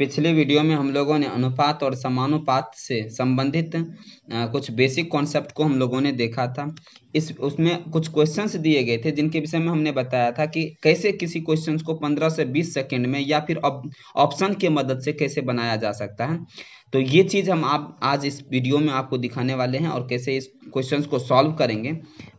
पिछले वीडियो में हम लोगों ने अनुपात और समानुपात से संबंधित कुछ बेसिक कॉन्सेप्ट को हम लोगों ने देखा था इस उसमें कुछ क्वेश्चंस दिए गए थे जिनके विषय में हमने बताया था कि कैसे किसी क्वेश्चंस को 15 से 20 सेकंड में या फिर ऑप्शन के मदद से कैसे बनाया जा सकता है तो ये चीज़ हम आप आज इस वीडियो में आपको दिखाने वाले हैं और कैसे इस क्वेश्चंस को सॉल्व करेंगे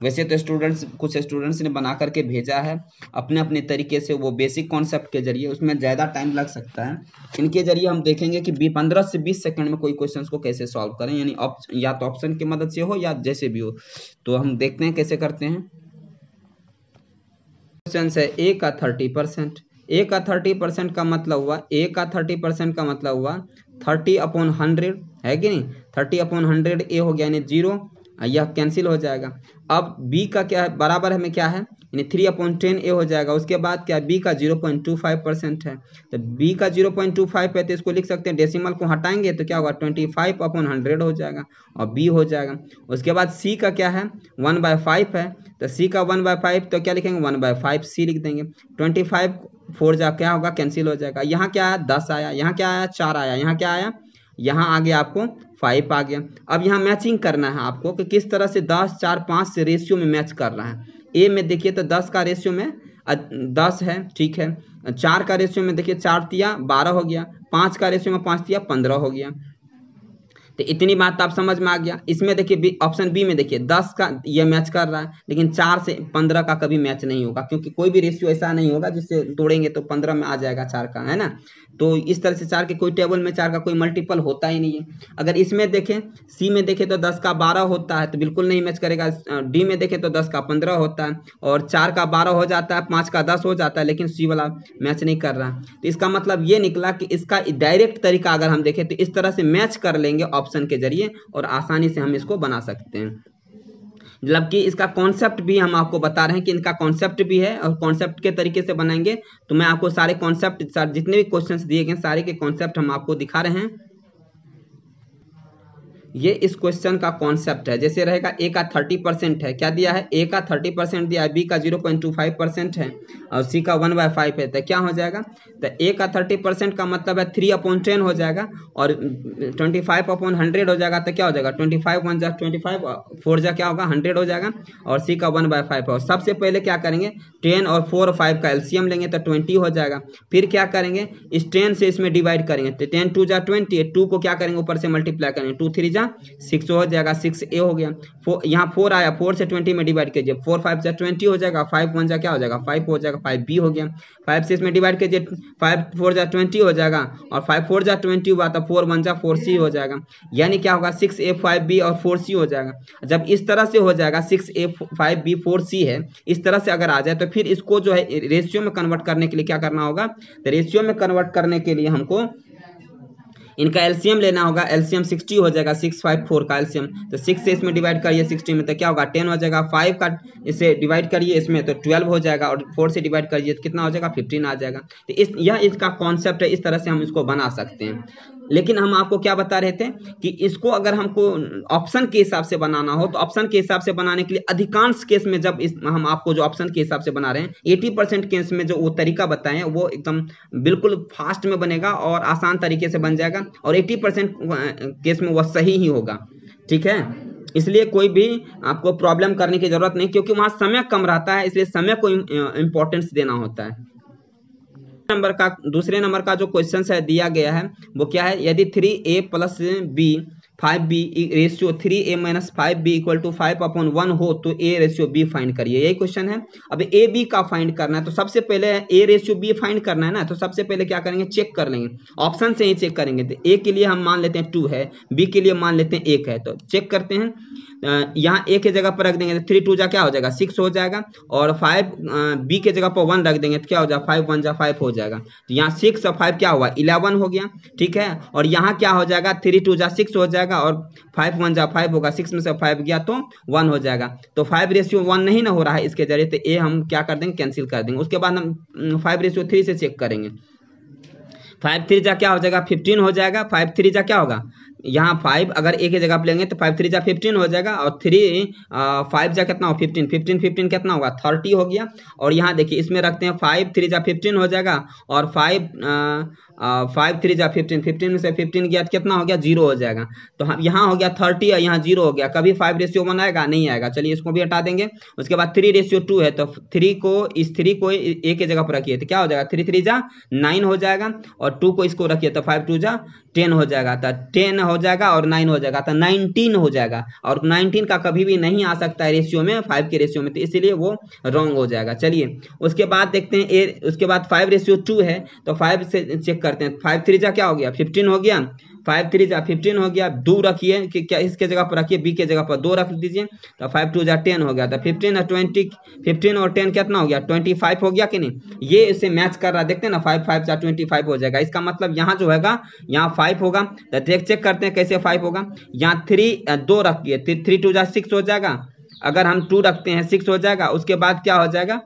वैसे तो स्टूडेंट्स कुछ स्टूडेंट्स ने बना करके भेजा है अपने अपने तरीके से वो बेसिक कॉन्सेप्ट के जरिए उसमें ज़्यादा टाइम लग सकता है इनके जरिए हम देखेंगे कि पंद्रह से बीस सेकेंड में कोई क्वेश्चन को कैसे सॉल्व करें यानी या तो ऑप्शन की मदद से हो या जैसे भी हो तो हम देखते हैं कैसे करते हैं क्वेश्चन है ए का थर्टी परसेंट ए का थर्टी परसेंट का मतलब हुआ ए का थर्टी परसेंट का मतलब हुआ थर्टी अपॉन हंड्रेड है कि नहीं थर्टी अपॉन हंड्रेड ए हो गया यानी जीरो यह कैंसिल हो जाएगा अब बी का क्या है बराबर हमें क्या है यानी थ्री अपॉइंट टेन ए हो जाएगा उसके बाद क्या बी का zero point two five percent है तो बी का जीरो पॉइंट टू फाइव है तो इसको लिख सकते हैं डेसिमल को हटाएंगे तो क्या होगा ट्वेंटी फाइव अपॉन हंड्रेड हो जाएगा और बी हो जाएगा उसके बाद सी का क्या है वन बाय फाइव है तो सी का वन बाय फाइव तो क्या लिखेंगे वन बाय फाइव सी लिख देंगे ट्वेंटी फाइव फोर जा क्या होगा कैंसिल हो जाएगा यहाँ क्या आया दस आया यहाँ क्या आया चार आया यहाँ क्या आया यहाँ आगे आपको फाइव आ गया अब यहाँ मैचिंग करना है आपको कि किस तरह से दस चार पाँच से रेशियो में मैच कर रहा है ए में देखिए तो दस का रेशियो में दस है ठीक है चार का रेशियो में देखिए चार तिया बारह हो गया पाँच का रेशियो में पाँच तिया पंद्रह हो गया तो इतनी बात तो आप समझ में आ गया इसमें देखिए ऑप्शन बी में देखिए दस का ये मैच कर रहा है लेकिन चार से पंद्रह का कभी मैच नहीं होगा क्योंकि कोई भी रेशियो ऐसा नहीं होगा जिससे तोड़ेंगे तो पंद्रह में आ जाएगा चार का है ना तो इस तरह से चार के कोई टेबल में चार का कोई मल्टीपल होता ही नहीं है अगर इसमें देखें सी में देखें तो दस का बारह होता है तो बिल्कुल नहीं मैच करेगा डी में देखें तो दस का पंद्रह होता है और चार का बारह हो जाता है पाँच का दस हो जाता है लेकिन सी वाला मैच नहीं कर रहा तो इसका मतलब ये निकला कि इसका डायरेक्ट तरीका अगर हम देखें तो इस तरह से मैच कर लेंगे ऑप्शन ऑप्शन के जरिए और आसानी से हम इसको बना सकते हैं मतलब कि इसका कॉन्सेप्ट भी हम आपको बता रहे हैं कि इनका कॉन्सेप्ट भी है और कॉन्सेप्ट के तरीके से बनाएंगे तो मैं आपको सारे कॉन्सेप्ट जितने भी क्वेश्चन दिए गए सारे के कॉन्सेप्ट हम आपको दिखा रहे हैं ये इस क्वेश्चन का कॉन्सेप्ट है जैसे रहेगा ए का थर्टी परसेंट है क्या दिया है ए का थर्टी परसेंट दिया है बी का zero point two five percent है और सी का वन बाय फाइव है तो क्या हो जाएगा तो ए का थर्टी परसेंट का मतलब है थ्री अपॉन टेन हो जाएगा और ट्वेंटी फाइव अपॉन हंड्रेड हो जाएगा तो क्या हो जाएगा ट्वेंटी फाइव वन जा ट्वेंटी फाइव फोर जा क्या होगा हंड्रेड हो जाएगा और सी का वन बाय फाइव और सबसे पहले क्या करेंगे टेन और फोर और फाइव का एल्सियम लेंगे तो ट्वेंटी हो जाएगा फिर क्या करेंगे इस टेन से इसमें डिवाइड करेंगे तो टेन टू जा ट्वेंटी टू को क्या करेंगे ऊपर से मल्टीप्लाई करेंगे टू थ्री जा सिक्स हो जाएगा सिक्स ए हो गया फोर यहाँ फोर आया फोर से ट्वेंटी में डिवाइड कीजिए फोर फाइव जा ट्वेंटी हो जाएगा फाइव वन जा क्या हो जाएगा फाइव हो जाएगा फाइव बी हो गया फाइव से इसमें डिवाइड कीजिए फाइव फोर जा ट्वेंटी हो जाएगा और फाइव फोर जा ट्वेंटी हुआ तो फोर वन जा फोर सी हो जाएगा यानी क्या होगा सिक्स ए फाइव बी और फोर सी हो जाएगा जब इस तरह से हो जाएगा six A five B four C है इस तरह से अगर आ जाए तो फिर इसको जो है रेशियो में कन्वर्ट करने के लिए क्या करना होगा तो रेशियो में कन्वर्ट करने के लिए हमको इनका एल्सियम लेना होगा एल्सियम सिक्सटी हो जाएगा सिक्स फाइव फोर का एल्सियम तो सिक्स से इसमें डिवाइड करिए सिक्सटी में तो क्या होगा टेन हो जाएगा फाइव का इसे डिवाइड करिए इसमें तो ट्वेल्व हो जाएगा और फोर से डिवाइड करिए तो कितना हो जाएगा फिफ्टीन आ जाएगा तो इस यह इसका कॉन्सेप्ट है इस तरह से हम इसको बना सकते हैं लेकिन हम आपको क्या बता रहे थे कि इसको अगर हमको ऑप्शन के हिसाब से बनाना हो तो ऑप्शन के हिसाब से बनाने के लिए अधिकांश केस में जब इस हम आपको जो ऑप्शन के हिसाब से बना रहे हैं एटी परसेंट केस में जो वो तरीका बताएं वो एकदम बिल्कुल फास्ट में बनेगा और आसान तरीके से बन जाएगा और 80 परसेंट केस में वह सही ही होगा ठीक है इसलिए कोई भी आपको प्रॉब्लम करने की जरूरत नहीं क्योंकि वहां समय कम रहता है इसलिए समय को इम्पोर्टेंस देना होता है नंबर का दूसरे नंबर का जो क्वेश्चन है दिया गया है वो क्या है यदि three A plus B five B ratio three A minus five B equal to five upon one हो तो ए रेशियो बी फाइंड करिए यही क्वेश्चन है अब ए बी का फाइंड करना है तो सबसे पहले ए रेशियो बी फाइंड करना है ना तो सबसे पहले क्या करेंगे चेक कर लेंगे ऑप्शन से ही चेक करेंगे तो ए के लिए हम मान लेते हैं टू है बी के लिए मान लेते हैं एक है तो चेक करते हैं यहाँ ए के जगह पर रख देंगे तो थ्री टू जा क्या हो जाएगा सिक्स हो जाएगा और फाइव बी के जगह पर वन रख देंगे तो क्या हो जाएगा फाइव वन जा फाइव हो जाएगा तो यहाँ सिक्स और फाइव क्या हुआ इलेवन हो गया ठीक है और यहाँ क्या हो जाएगा थ्री टू जा सिक्स हो जाएगा जाएगा और फाइव वन जा फाइव होगा सिक्स में से फाइव गया तो वन हो जाएगा तो फाइव रेशियो वन नहीं ना हो रहा है इसके जरिए तो ए हम क्या कर देंगे कैंसिल कर देंगे उसके बाद हम फाइव रेशियो थ्री से चेक करेंगे फाइव थ्री जा क्या हो जाएगा फिफ्टीन हो जाएगा फाइव थ्री जा क्या होगा यहाँ फाइव अगर एक ही जगह पर लेंगे तो फाइव थ्री जा फिफ्टीन हो जाएगा और थ्री फाइव जा कितना हो फिफ्टीन फिफ्टीन फिफ्टीन कितना होगा थर्टी हो गया और यहाँ देखिए इसमें रखते हैं फाइव थ्री जा फिफ्टीन हो जाएगा और फाइव फाइव थ्री जा फिफ्टीन फिफ्टीन में से फिफ्टीन गया तो कितना हो गया जीरो हो जाएगा तो हम यहाँ हो गया थर्टी और यहाँ जीरो हो गया कभी फाइव रेशियो वन आएगा नहीं आएगा चलिए इसको भी हटा देंगे उसके बाद थ्री रेशियो टू है तो थ्री को इस थ्री को एक ही जगह पर रखिए तो क्या हो जाएगा थ्री थ्री जा नाइन हो जाएगा और टू को इसको रखिए तो फाइव टू जा टेन हो जाएगा तो टेन हो जाएगा और नाइन हो जाएगा तो नाइनटीन हो जाएगा और नाइनटीन का कभी भी नहीं आ सकता है रेशियो में फाइव के रेशियो में तो इसीलिए वो रॉन्ग हो जाएगा चलिए उसके बाद देखते हैं ए उसके बाद फाइव रेशियो टू है तो फाइव से चेक करते हैं फाइव थ्री जा क्या हो गया फिफ्टीन हो गया फाइव थ्री जो फिफ्टीन हो गया दो रखिए कि क्या इसके जगह पर रखिए बी के जगह पर दो रख दीजिए तो फाइव टू जो टेन हो गया तो फिफ्टीन और ट्वेंटी फिफ्टीन और टेन कितना हो गया ट्वेंटी फाइव हो गया कि नहीं ये इसे मैच कर रहा है देखते हैं ना फाइव फाइव जा ट्वेंटी फाइव हो जाएगा इसका मतलब यहाँ जो होगा यहाँ फाइव होगा तो देख चेक करते हैं कैसे फाइव होगा यहाँ थ्री दो रखिए थ्री टू जो सिक्स हो जाएगा अगर हम टू रखते हैं सिक्स हो जाएगा उसके बाद क्या हो जाएगा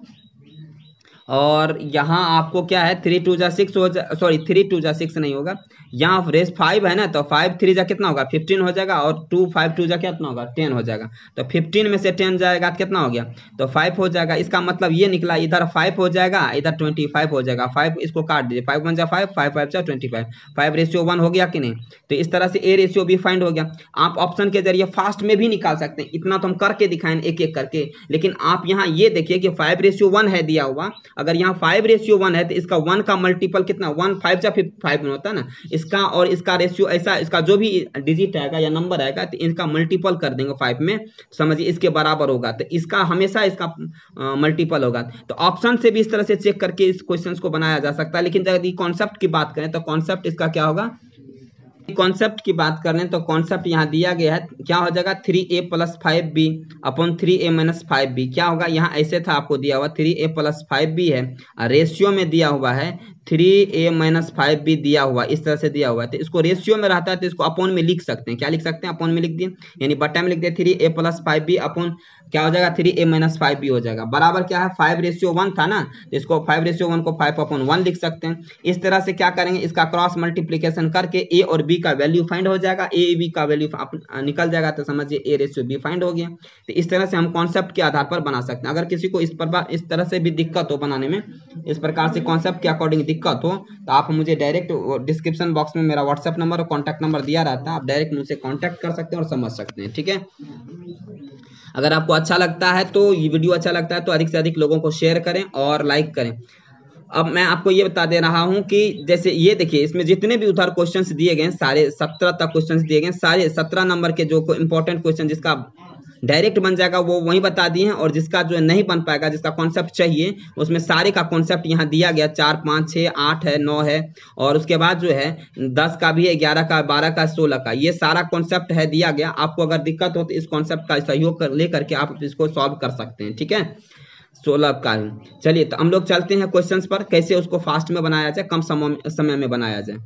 और यहाँ आपको क्या है थ्री टू जा सिक्स हो सॉरी थ्री टू जा सिक्स नहीं होगा यहाँ रेस फाइव है ना तो फाइव थ्री जा कितना होगा फिफ्टीन हो जाएगा और टू फाइव टू जा कितना होगा टेन हो जाएगा तो फिफ्टीन में से टेन जाएगा तो कितना हो गया तो फाइव हो जाएगा इसका मतलब ये निकला इधर फाइव हो जाएगा इधर ट्वेंटी फाइव हो जाएगा फाइव इसको काट दीजिए फाइव वन जा फाइव फाइव फाइव जा twenty five five ratio one हो गया कि नहीं तो इस तरह से ए रेशियो भी फाइंड हो गया आप ऑप्शन के जरिए फास्ट में भी निकाल सकते हैं इतना तो हम करके दिखाएं एक एक करके लेकिन आप यहाँ ये देखिए कि फाइव रेशियो वन है दिया हुआ अगर यहाँ फाइव रेशियो वन है तो इसका वन का मल्टीपल कितना वन फाइव या फिर फाइव में होता है ना इसका और इसका रेशियो ऐसा इसका जो भी डिजिट आएगा या नंबर आएगा तो इनका मल्टीपल कर देंगे फाइव में समझिए इसके बराबर होगा तो इसका हमेशा इसका मल्टीपल होगा तो ऑप्शन से भी इस तरह से चेक करके इस क्वेश्चन को बनाया जा सकता है लेकिन यदि कॉन्सेप्ट की बात करें तो कॉन्सेप्ट इसका क्या होगा कॉन्सेप्ट की बात कर लें तो कॉन्सेप्ट यहाँ दिया गया है क्या हो जाएगा three A plus five B upon three A minus five B क्या होगा यहाँ ऐसे था आपको दिया हुआ three A plus five B है रेशियो में दिया हुआ है थ्री ए माइनस फाइव भी दिया हुआ इस तरह से दिया हुआ है तो इसको रेशियो में रहता है तो इसको अपॉन में लिख सकते हैं क्या लिख सकते हैं अपॉन में लिख दिए यानी बट्टा में लिख दिया three A plus five B upon क्या हो जाएगा three A minus five B हो जाएगा बराबर क्या है फाइव रेशियो वन था ना तो इसको फाइव रेशियो वन को फाइव अपॉन वन लिख सकते हैं इस तरह से क्या करेंगे इसका क्रॉस मल्टीप्लीकेशन करके ए और बी का वैल्यू फाइंड हो जाएगा ए बी का वैल्यू निकल जाएगा तो समझिए ए रेशियो बी फाइंड हो गया तो इस तरह से हम कॉन्सेप्ट के आधार पर बना सकते हैं अगर किसी को इस पर इस तरह से भी दिक्कत हो बनाने में इस प्रकार से कॉन्सेप्ट के अकॉर्डिंग दिक्कत हो तो आप मुझे डायरेक्ट डिस्क्रिप्शन बॉक्स में मेरा व्हाट्सएप नंबर और कॉन्टैक्ट नंबर दिया रहता है आप डायरेक्ट मुझसे कॉन्टैक्ट कर सकते हैं और समझ सकते हैं ठीक है अगर आपको अच्छा लगता है तो ये वीडियो अच्छा लगता है तो अधिक से अधिक लोगों को शेयर करें और लाइक करें अब मैं आपको ये बता दे रहा हूँ कि जैसे ये देखिए इसमें जितने भी उधर क्वेश्चंस दिए गए हैं सारे सत्रह तक क्वेश्चंस दिए गए हैं सारे सत्रह नंबर के जो इम्पोर्टेंट क्वेश्चन जिसका डायरेक्ट बन जाएगा वो वही बता दिए हैं और जिसका जो नहीं बन पाएगा जिसका कॉन्सेप्ट चाहिए उसमें सारे का कॉन्सेप्ट यहाँ दिया गया चार पाँच छः आठ है नौ है और उसके बाद जो है दस का भी है ग्यारह का बारह का सोलह का ये सारा कॉन्सेप्ट है दिया गया आपको अगर दिक्कत हो तो इस कॉन्सेप्ट का सहयोग कर ले करके आप इसको सॉल्व कर सकते हैं ठीक है सोलह का चलिए तो हम लोग चलते हैं क्वेश्चन पर कैसे उसको फास्ट में बनाया जाए कम समय में बनाया जाए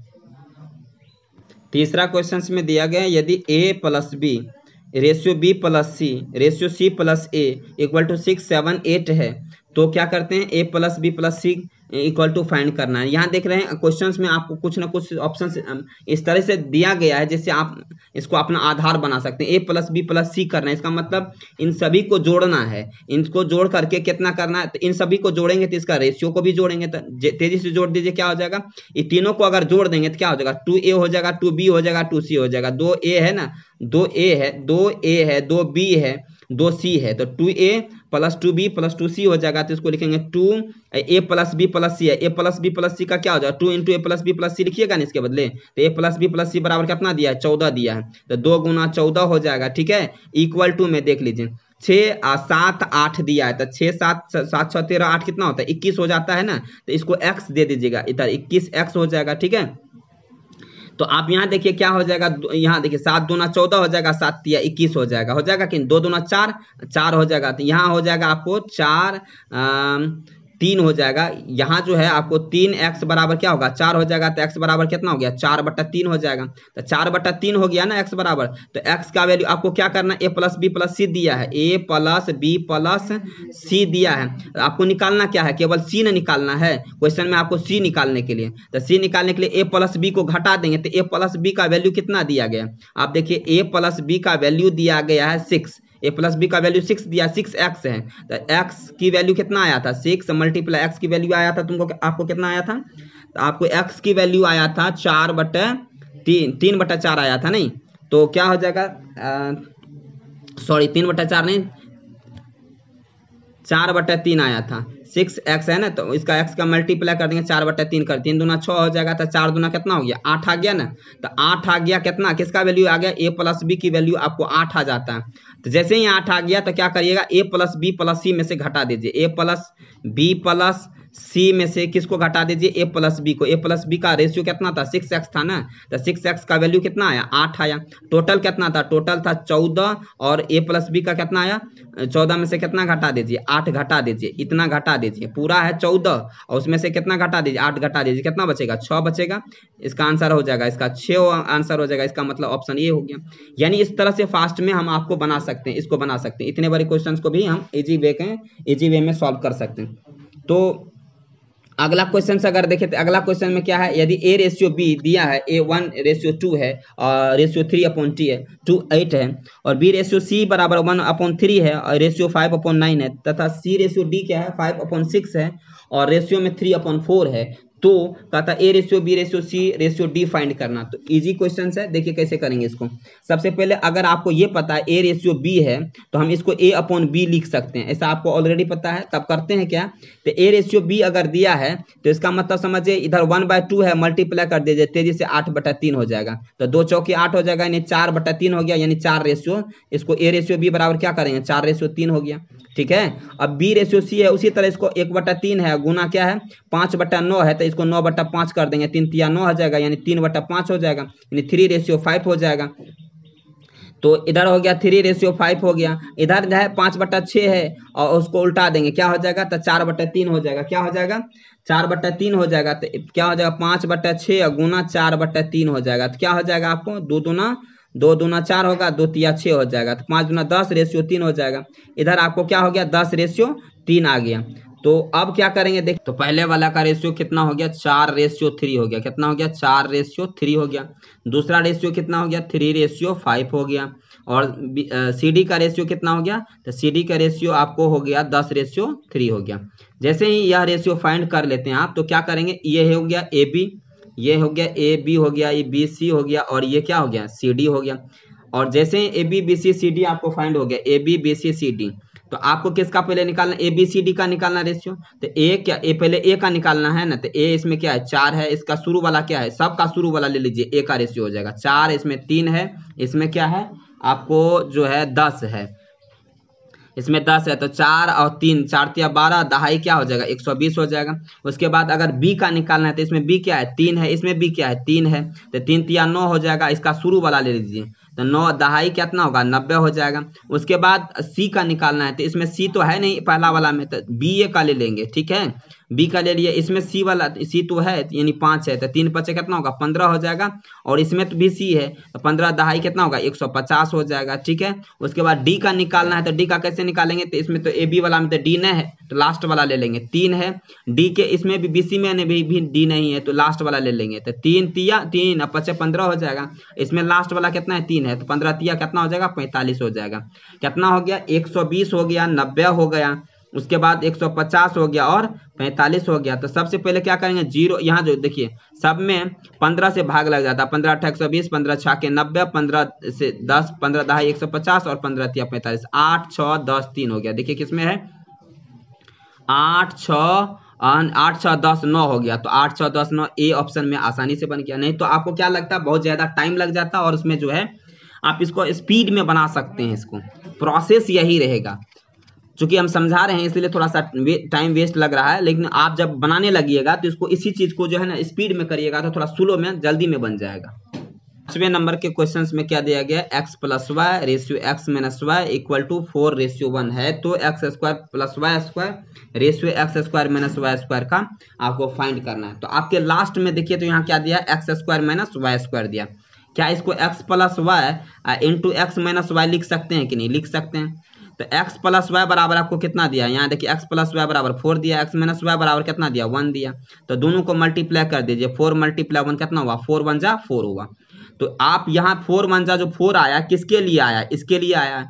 तीसरा क्वेश्चन में दिया गया यदि A plus B ratio B plus C ratio C plus A equal to six seven eight है तो क्या करते हैं A plus B plus C equal to find करना है यहाँ देख रहे हैं क्वेश्चंस में आपको कुछ ना कुछ ऑप्शन um, इस तरह से दिया गया है जिससे आप इसको अपना आधार बना सकते हैं A plus B plus C करना है इसका मतलब इन सभी को जोड़ना है इनको जोड़ करके कितना करना है तो इन सभी को जोड़ेंगे तो इसका रेशियो को भी जोड़ेंगे तो तेजी से जोड़ दीजिए क्या हो जाएगा ये तीनों को अगर जोड़ देंगे तो क्या हो जाएगा टू ए हो जाएगा टू बी हो जाएगा टू सी हो जाएगा दो ए है ना दो ए है दो ए है दो बी है दो सी है तो two A plus two B plus two C हो जाएगा तो इसको लिखेंगे two A plus B plus C है A plus B plus C का क्या हो जाएगा two into A plus B plus C लिखिएगा ना इसके बदले तो A plus B plus C बराबर कितना दिया है चौदह दिया है तो दो गुना चौदह हो जाएगा ठीक है इक्वल टू में देख लीजिए छः सात आठ दिया है तो छः सात सात छः तेरह आठ कितना होता है इक्कीस हो जाता है ना तो इसको एक्स दे दीजिएगा इधर इक्कीस एक्स हो जाएगा ठीक है तो आप यहाँ देखिए क्या हो जाएगा यहाँ देखिए सात दूना चौदह हो जाएगा सात तिया इक्कीस हो जाएगा हो जाएगा कि दो दूना चार चार हो जाएगा तो यहाँ हो जाएगा आपको चार आ, तीन हो जाएगा यहाँ जो है आपको तीन एक्स बराबर क्या होगा चार हो जाएगा तो एक्स बराबर कितना हो गया चार बट्टा तीन हो जाएगा तो चार बट्टा तीन हो गया ना एक्स बराबर तो एक्स का वैल्यू आपको क्या करना A plus B plus C दिया है A plus B plus C दिया है तो आपको निकालना क्या है केवल सी ने निकालना है क्वेश्चन में आपको सी निकालने के लिए तो सी निकालने के लिए ए प्लस बी को घटा देंगे तो ए प्लस बी का वैल्यू कितना दिया गया आप देखिए ए प्लस बी का वैल्यू दिया गया है सिक्स ए प्लस बी का वैल्यू सिक्स दिया सिक्स एक्स है तो एक्स की वैल्यू कितना आया था सिक्स मल्टीप्लाई एक्स की वैल्यू आया था तुमको आपको कितना आया था तो आपको एक्स की वैल्यू आया था चार बटे तीन तीन बटा चार आया था नहीं तो क्या हो जाएगा सॉरी तीन बटा चार नहीं चार बटे तीन आया था सिक्स एक्स है ना तो इसका एक्स का मल्टीप्लाई कर देंगे चार बटे तीन कर तीन दुना छः हो जाएगा तो चार दुना कितना हो गया आठ आ गया ना तो आठ आ गया कितना किसका वैल्यू आ गया ए प्लस बी की वैल्यू आपको आठ आ जाता है तो जैसे ही आठ आ गया तो क्या करिएगा A plus B plus C में से घटा दीजिए A plus B plus C में से किसको घटा दीजिए ए प्लस बी को ए प्लस बी का रेशियो कितना था सिक्स एक्स था ना तो सिक्स एक्स का वैल्यू कितना आया आठ आया टोटल कितना था टोटल था चौदह और ए प्लस बी का कितना आया चौदह में से कितना घटा दीजिए आठ घटा दीजिए इतना घटा दीजिए पूरा है चौदह और उसमें से कितना घटा दीजिए आठ घटा दीजिए कितना बचेगा छः बचेगा इसका आंसर हो जाएगा इसका छः आंसर हो जाएगा इसका मतलब ऑप्शन ये हो गया यानी इस तरह से फास्ट में हम आपको बना सकते हैं इसको बना सकते हैं इतने बड़े क्वेश्चन को भी हम इजी वे के इजी वे में सॉल्व कर सकते हैं तो अगला क्वेश्चन अगर देखे तो अगला क्वेश्चन में क्या है यदि ए रेशियो बी दिया है ए वन रेशियो टू है और रेशियो थ्री अपॉन टी है टू एट है और बी रेशियो सी बराबर वन अपॉन थ्री है और रेशियो फाइव अपॉन नाइन है तथा सी रेशियो डी क्या है फाइव अपॉन सिक्स है और रेशियो में थ्री अपॉन फोर है तो कहा था A ratio B ratio C ratio D find करना तो इजी क्वेश्चन है देखिए कैसे करेंगे इसको सबसे पहले अगर आपको ये पता है ए रेशियो बी है तो हम इसको ए अपॉन बी लिख सकते हैं ऐसा आपको ऑलरेडी पता है तब करते हैं क्या तो ए रेशियो बी अगर दिया है तो इसका मतलब समझिए इधर वन बाय टू है मल्टीप्लाई कर दीजिए तेजी से आठ बटा तीन हो जाएगा तो दो चौकी आठ हो जाएगा यानी चार बटा तीन हो गया यानी चार रेशियो इसको ए रेशियो बी बराबर क्या करेंगे चार रेशियो तीन हो गया ठीक है अब बी रेशियो सी है उसी तरह इसको एक बटा तीन है गुना क्या है पांच बटा नौ है तो इसको नौ बट्टा पाँच कर देंगे तीन तिया नौ हो जाएगा यानी तीन बट्टा पाँच हो जाएगा यानी थ्री रेशियो फाइव हो जाएगा तो इधर हो गया थ्री रेशियो फाइव हो गया इधर जो है पाँच बट्टा छः है और उसको उल्टा देंगे क्या हो जाएगा तो चार बट्टा तीन हो जाएगा क्या हो जाएगा चार बट्टा तीन हो जाएगा तो क्या हो जाएगा पाँच बट्टा छः गुना चार बट्टा तीन हो जाएगा तो क्या हो जाएगा आपको दो दुना दो दुना चार होगा दो तिया छः हो जाएगा तो पाँच दुना दस रेशियो तीन हो जाएगा इधर आपको क्या हो गया दस रेशियो तीन आ गया तो अब क्या करेंगे देख तो पहले वाला का रेशियो कितना हो गया चार रेशियो थ्री हो गया कितना हो गया चार रेशियो थ्री हो गया दूसरा रेशियो कितना हो गया थ्री रेशियो फाइव हो गया और सी डी का रेशियो कितना हो गया तो सी डी का रेशियो आपको हो गया दस रेशियो थ्री हो गया जैसे ही यह रेशियो फाइंड कर लेते हैं आप तो क्या करेंगे ये हो गया ए बी ये हो गया ए बी हो गया ये बी सी हो गया और ये क्या हो गया सी डी हो गया और जैसे ही A B B C C D आपको फाइंड हो गया A B B C C D तो आपको किसका पहले निकालना ए बी सी डी का निकालना रेशियो तो ए क्या ए पहले ए का निकालना है ना तो ए इसमें क्या है चार है इसका शुरू वाला क्या है सबका शुरू वाला ले लीजिए ए का रेशियो हो जाएगा चार इसमें तीन है इसमें क्या है आपको जो है दस है इसमें दस है तो चार और तीन चार या बारह दहाई क्या हो जाएगा एक सौ बीस हो जाएगा उसके बाद अगर बी का निकालना है तो इसमें बी क्या है तीन है इसमें बी क्या है तीन है तो तीन तिया नौ हो जाएगा इसका शुरू वाला ले लीजिए तो नौ दहाई कितना होगा नब्बे हो जाएगा उसके बाद सी का निकालना है तो इसमें सी तो है नहीं पहला वाला में तो बी ए का ले लेंगे ठीक है बी का ले लिया इसमें सी वाला सी तो है यानी पांच है तो तीन पचे कितना होगा पंद्रह हो जाएगा और इसमें तो भी सी है तो पंद्रह दहाई कितना होगा एक सौ पचास हो जाएगा ठीक है उसके बाद डी का निकालना है तो डी का कैसे निकालेंगे तो इसमें तो ए बी वाला में तो डी नहीं है तो लास्ट वाला ले लेंगे तीन है डी के इसमें भी बी सी में भी, भी डी नहीं है तो लास्ट वाला ले लेंगे तो तीन तिया तीन अब पचे पंद्रह हो जाएगा इसमें लास्ट वाला कितना है तीन है तो पंद्रह तिया कितना हो जाएगा पैंतालीस हो जाएगा कितना हो गया एक सौ बीस हो गया नब्बे हो गया उसके बाद 150 हो गया और 45 हो गया तो सबसे पहले क्या करेंगे जीरो यहाँ जो देखिए सब में 15 से भाग लग जाता है पंद्रह अठा एक सौ बीस पंद्रह छः के नब्बे पंद्रह से दस पंद्रह दहाई एक सौ पचास और पंद्रह तिया पैंतालीस आठ छः दस तीन हो गया देखिए किसमें है आठ छ आठ छः दस नौ हो गया तो आठ छः दस नौ ए ऑप्शन में आसानी से बन गया नहीं तो आपको क्या लगता है बहुत ज़्यादा टाइम लग जाता और उसमें जो है आप इसको स्पीड में बना सकते हैं इसको प्रोसेस यही रहेगा चूंकि हम समझा रहे हैं इसलिए थोड़ा सा वे, टाइम वेस्ट लग रहा है लेकिन आप जब बनाने लगिएगा तो इसको इसी चीज को जो है ना स्पीड में करिएगा तो थोड़ा स्लो में जल्दी में बन जाएगा पांचवें नंबर के क्वेश्चन में क्या दिया गया X plus Y ratio X minus Y equal to four ratio one है तो X square plus Y square ratio X square minus Y square का आपको फाइंड करना है तो आपके लास्ट में देखिए तो यहाँ क्या दिया X square minus Y square दिया क्या इसको X plus Y into X minus Y लिख सकते हैं कि नहीं लिख सकते हैं तो एक्स प्लस वाई बराबर आपको कितना दिया यहाँ देखिए एक्स प्लस वाई बराबर फोर दिया एक्स माइनस वाई बराबर कितना दिया वन दिया तो दोनों को मल्टीप्लाई कर दीजिए फोर मल्टीप्लाई वन कितना हुआ फोर वन जा फोर हुआ तो आप यहाँ फोर वन जा जो फोर आया किसके लिए आया इसके लिए आया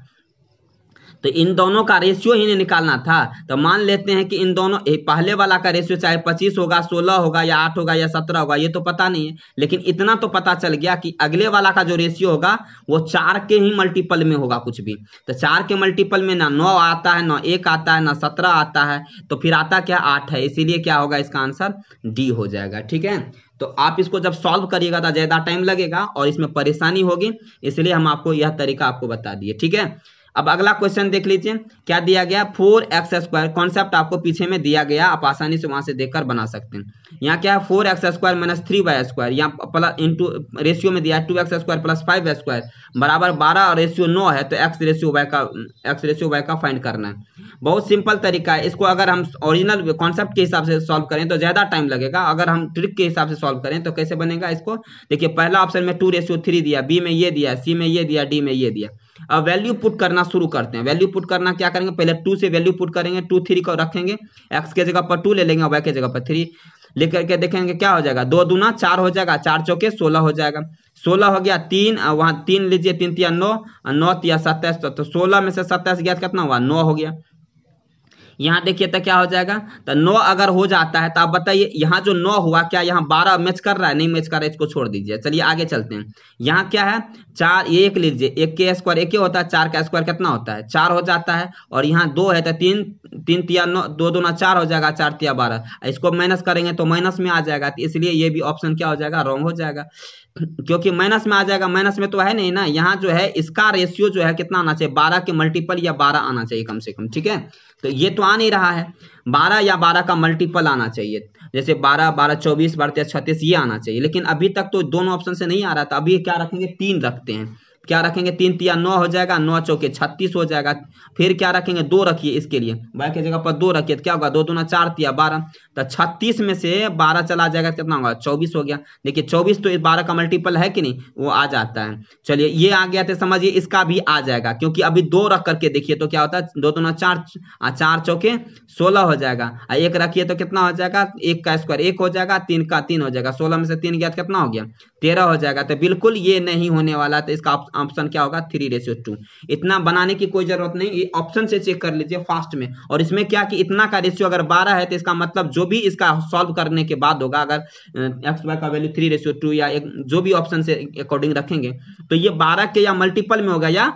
तो इन दोनों का रेशियो ही नहीं निकालना था तो मान लेते हैं कि इन दोनों पहले वाला का रेशियो चाहे पच्चीस होगा सोलह होगा या आठ होगा या सत्रह होगा ये तो पता नहीं है लेकिन इतना तो पता चल गया कि अगले वाला का जो रेशियो होगा वो चार के ही मल्टीपल में होगा कुछ भी तो चार के मल्टीपल में ना नौ आता है ना एक आता है ना सत्रह आता है तो फिर आता क्या आठ है इसीलिए क्या होगा इसका आंसर डी हो जाएगा ठीक है तो आप इसको जब सॉल्व करिएगा तो ज़्यादा टाइम लगेगा और इसमें परेशानी होगी इसलिए हम आपको यह तरीका आपको बता दिए ठीक है अब अगला क्वेश्चन देख लीजिए क्या दिया गया फोर एक्स स्क्वायर कॉन्सेप्ट आपको पीछे में दिया गया आप आसानी से वहां से देखकर बना सकते हैं यहाँ क्या है four X square minus three Y square यहाँ प्लस इंटू रेशियो में दिया two X square plus five square बराबर बारह और रेशियो नौ है तो एक्स रेशियो वाई का एक्स रेशियो वाई का फाइंड करना है बहुत सिंपल तरीका है इसको अगर हम ओरिजिनल कॉन्सेप्ट के हिसाब से सॉल्व करें तो ज्यादा टाइम लगेगा अगर हम ट्रिक के हिसाब से सॉल्व करें तो कैसे बनेगा इसको देखिए पहला ऑप्शन में टू रेशियो थ्री दिया बी में ये दिया सी में ये दिया डी में ये दिया अब वैल्यू पुट करना शुरू करते हैं वैल्यू पुट करना क्या करेंगे पहले टू से वैल्यू पुट करेंगे टू थ्री को रखेंगे एक्स के जगह पर टू ले लेंगे वाई के जगह पर थ्री लेकर करके देखेंगे क्या हो जाएगा दो दूना चार हो जाएगा चार चौके सोलह हो जाएगा सोलह हो गया तीन वहाँ तीन लीजिए तीन तिया नौ नौ तिया सत्ताईस तो, तो सोलह में से सत्ताईस गया कितना हुआ नौ हो गया यहाँ देखिए तो क्या हो जाएगा तो नौ अगर हो जाता है तो आप बताइए यहाँ जो नौ हुआ क्या यहाँ बारह मैच कर रहा है नहीं मैच कर रहा है इसको छोड़ दीजिए चलिए आगे चलते हैं यहाँ क्या है चार एक लीजिए एक के स्क्वायर एक ही होता है चार का स्क्वायर कितना होता है चार हो जाता है और यहाँ दो है तो तीन तीन तिया नौ दो दो ना चार हो जाएगा चार तिया बारह इसको माइनस करेंगे तो माइनस में आ जाएगा तो इसलिए ये भी ऑप्शन क्या हो जाएगा रॉन्ग हो जाएगा क्योंकि माइनस में आ जाएगा माइनस में तो है नहीं ना यहाँ जो है इसका रेशियो जो है कितना आना चाहिए बारह के मल्टीपल या बारह आना चाहिए कम से कम ठीक है तो ये तो आ नहीं रहा है बारह या बारह का मल्टीपल आना चाहिए जैसे बारह बारह चौबीस बढ़ते छत्तीस ये आना चाहिए लेकिन अभी तक तो दोनों ऑप्शन से नहीं आ रहा था तो अभी क्या रखेंगे तीन रखते हैं क्या रखेंगे तीन तिया नौ हो जाएगा नौ चौके छत्तीस हो जाएगा फिर क्या रखेंगे दो रखिए इसके लिए बाई के जगह पर दो रखिए तो क्या होगा दो दूना चार तिया बारह तो छत्तीस में से बारह चला जाएगा कितना होगा चौबीस हो गया देखिए चौबीस तो बारह का मल्टीपल है कि नहीं वो आ जाता है चलिए ये आ गया तो समझिए इसका भी आ जाएगा क्योंकि अभी दो रख करके देखिए तो क्या होता है दो दूना चार चार चौके सोलह हो जाएगा एक रखिए तो कितना हो जाएगा एक का स्क्वायर एक हो जाएगा तीन का तीन हो जाएगा सोलह में से तीन गया कितना हो गया तेरह हो जाएगा तो बिल्कुल ये नहीं होने वाला तो इसका ऑप्शन क्या होगा थ्री रेशियो टू इतना बनाने की कोई जरूरत नहीं ये ऑप्शन से चेक कर लीजिए फास्ट में और इसमें क्या कि इतना का रेशियो अगर बारह है तो इसका मतलब जो भी इसका सॉल्व करने के बाद होगा अगर एक्स वाई का वैल्यू थ्री रेशियो टू या एक जो भी ऑप्शन से अकॉर्डिंग रखेंगे तो ये बारह के या मल्टीपल में होगा या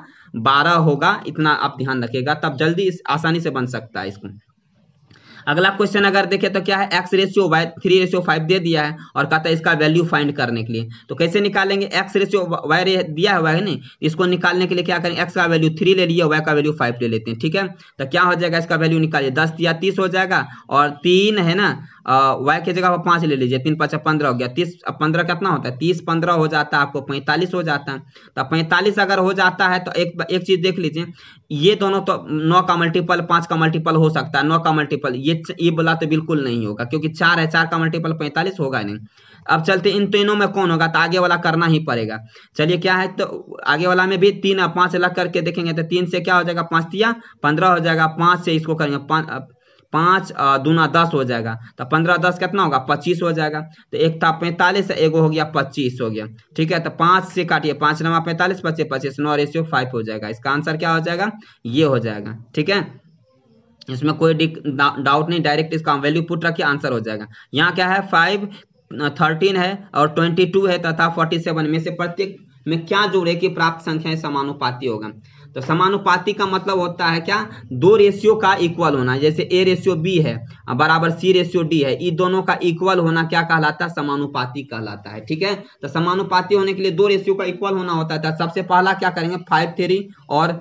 बारह होगा इतना आप ध्यान रखिएगा तब जल्दी आसानी से बन सकता है इसको अगला क्वेश्चन अगर देखे तो क्या है X ratio Y three ratio five दे दिया है और कहता है इसका वैल्यू फाइंड करने के लिए तो कैसे निकालेंगे एक्स रेशियो वाई दिया हुआ है नहीं इसको निकालने के लिए क्या करें एक्स का वैल्यू थ्री ले लिए वाई का वैल्यू फाइव ले लेते हैं ठीक है तो क्या हो जाएगा इसका वैल्यू निकालिए दस या तीस हो जाएगा और तीन है ना वाई की जगह पांच ले लीजिए तीन पाँच पंद्रह हो गया तीस पंद्रह कितना होता है तीस पंद्रह हो जाता है आपको पैंतालीस हो जाता है तो पैंतालीस अगर हो जाता है तो एक एक चीज देख लीजिए ये दोनों तो नौ का मल्टीपल पांच का मल्टीपल हो सकता है नौ का मल्टीपल ये ये बोला तो बिल्कुल नहीं होगा क्योंकि चार है चार का मल्टीपल पैंतालीस होगा नहीं अब चलते इन तीनों में कौन होगा तो आगे वाला करना ही पड़ेगा चलिए क्या है तो आगे वाला में भी तीन पांच अलग करके देखेंगे तो तीन से क्या हो जाएगा पांच दिया पंद्रह हो जाएगा पांच से इसको करेंगे पांच दूना दस हो जाएगा तो पंद्रह दस कितना होगा पच्चीस हो जाएगा तो एक था पैंतालीस एगो हो गया पच्चीस हो गया ठीक है तो पांच से काटिए पांच नवा पैंतालीस पच्चीस पच्चीस नौ रेशियो फाइव हो जाएगा इसका आंसर क्या हो जाएगा ये हो जाएगा ठीक है इसमें कोई डाउट नहीं डायरेक्ट इसका वैल्यू पुट रखिए आंसर हो जाएगा यहाँ क्या है फाइव थर्टीन है और ट्वेंटी टू है तथा फोर्टी सेवन में से प्रत्येक में क्या जोड़े की प्राप्त संख्या समानुपाती होगा तो समानुपाती का मतलब होता है क्या दो रेशियो का इक्वल होना जैसे ए रेशियो बी है बराबर सी रेशियो डी है ये दोनों का इक्वल होना क्या कहलाता है समानुपाती कहलाता है ठीक है तो समानुपाती होने के लिए दो रेशियो का इक्वल होना होता है तो सबसे पहला क्या करेंगे फाइव थ्री और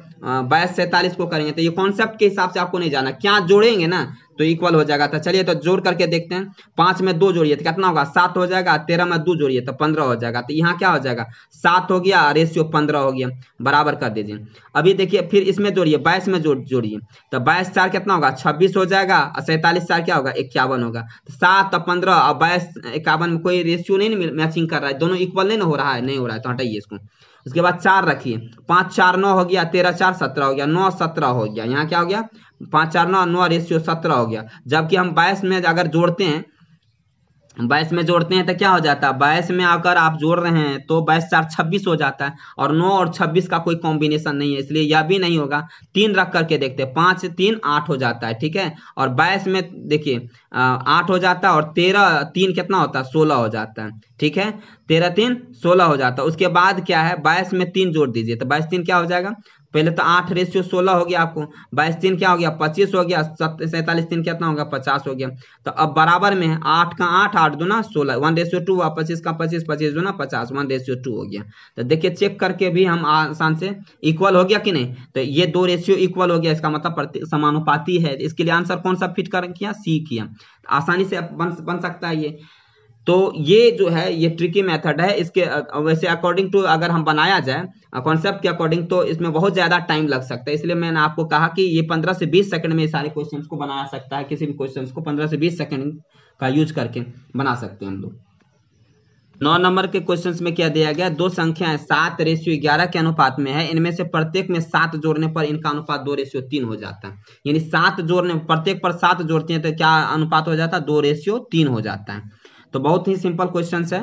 बाईस सैतालीस को करेंगे तो ये कॉन्सेप्ट के हिसाब से आपको नहीं जाना क्या जोड़ेंगे ना तो इक्वल हो जाएगा तो चलिए तो जोड़ करके देखते हैं पांच में दो जोड़िए तो कितना होगा सात हो जाएगा तेरह में दो जोड़िए तो पंद्रह हो जाएगा तो यहाँ क्या हो जाएगा सात हो गया रेशियो पंद्रह हो गया बराबर कर दीजिए अभी देखिए फिर इसमें जोड़िए बाईस में जोड़ जोड़िए तो बाईस चार कितना होगा छब्बीस हो जाएगा और सैतालीस चार क्या होगा इक्यावन होगा तो सात और पंद्रह और बाईस इक्यावन में कोई रेशियो नहीं मैचिंग कर रहा है दोनों इक्वल नहीं हो रहा है नहीं हो रहा है तो हटाइए इसको उसके बाद चार रखिए पांच चार नौ हो गया तेरह चार सत्रह हो गया नौ सत्रह हो गया यहाँ क्या हो गया पांच चार नौ नौ रेशियो सत्रह हो गया जबकि हम बाईस में अगर जोड़ते हैं बाईस में जोड़ते हैं तो क्या हो जाता है बाईस में अगर आप जोड़ रहे हैं तो बाईस चार छब्बीस हो जाता है और नौ और छब्बीस का कोई कॉम्बिनेशन नहीं है इसलिए यह भी नहीं होगा तीन रख करके देखते हैं पांच तीन आठ हो जाता है ठीक है और बाईस में देखिए आठ हो जाता है और तेरह तीन कितना होता है सोलह हो जाता है ठीक है तेरह तीन सोलह हो जाता है उसके बाद क्या है बाईस में तीन जोड़ दीजिए तो बाईस तीन क्या हो जाएगा पहले तो आठ रेशियो सोलह हो गया आपको बाईस तीन क्या हो गया पच्चीस हो गया सैंतालीस तीन कितना हो गया पचास हो गया तो अब बराबर में है आठ का आठ आठ दो ना सोलह वन रेशियो टू हुआ पच्चीस का पच्चीस पच्चीस दो ना पचास वन रेशियो टू हो गया तो देखिए चेक करके भी हम आसान से इक्वल हो गया कि नहीं तो ये दो रेशियो इक्वल हो गया इसका मतलब समानुपाती है इसके लिए आंसर कौन सा फिट कर किया सी किया आसानी से बन बन सकता है ये तो ये जो है ये ट्रिकी मेथड है इसके वैसे अकॉर्डिंग टू अगर हम बनाया जाए कॉन्सेप्ट के अकॉर्डिंग तो इसमें बहुत ज्यादा टाइम लग सकता है इसलिए मैंने आपको कहा कि ये 15 से 20 सेकंड में सारे क्वेश्चंस को बनाया सकता है किसी भी क्वेश्चंस को 15 से 20 सेकंड का यूज करके बना सकते हैं हम लोग नौ नंबर के क्वेश्चन में क्या दिया गया दो संख्याएं सात रेशियो ग्यारह के अनुपात में है इनमें से प्रत्येक में सात जोड़ने पर इनका अनुपात दो रेशियो तीन हो जाता है यानी सात जोड़ने प्रत्येक पर सात जोड़ते हैं तो क्या अनुपात हो जाता है दो रेशियो तीन हो जाता है तो बहुत ही सिंपल क्वेश्चन है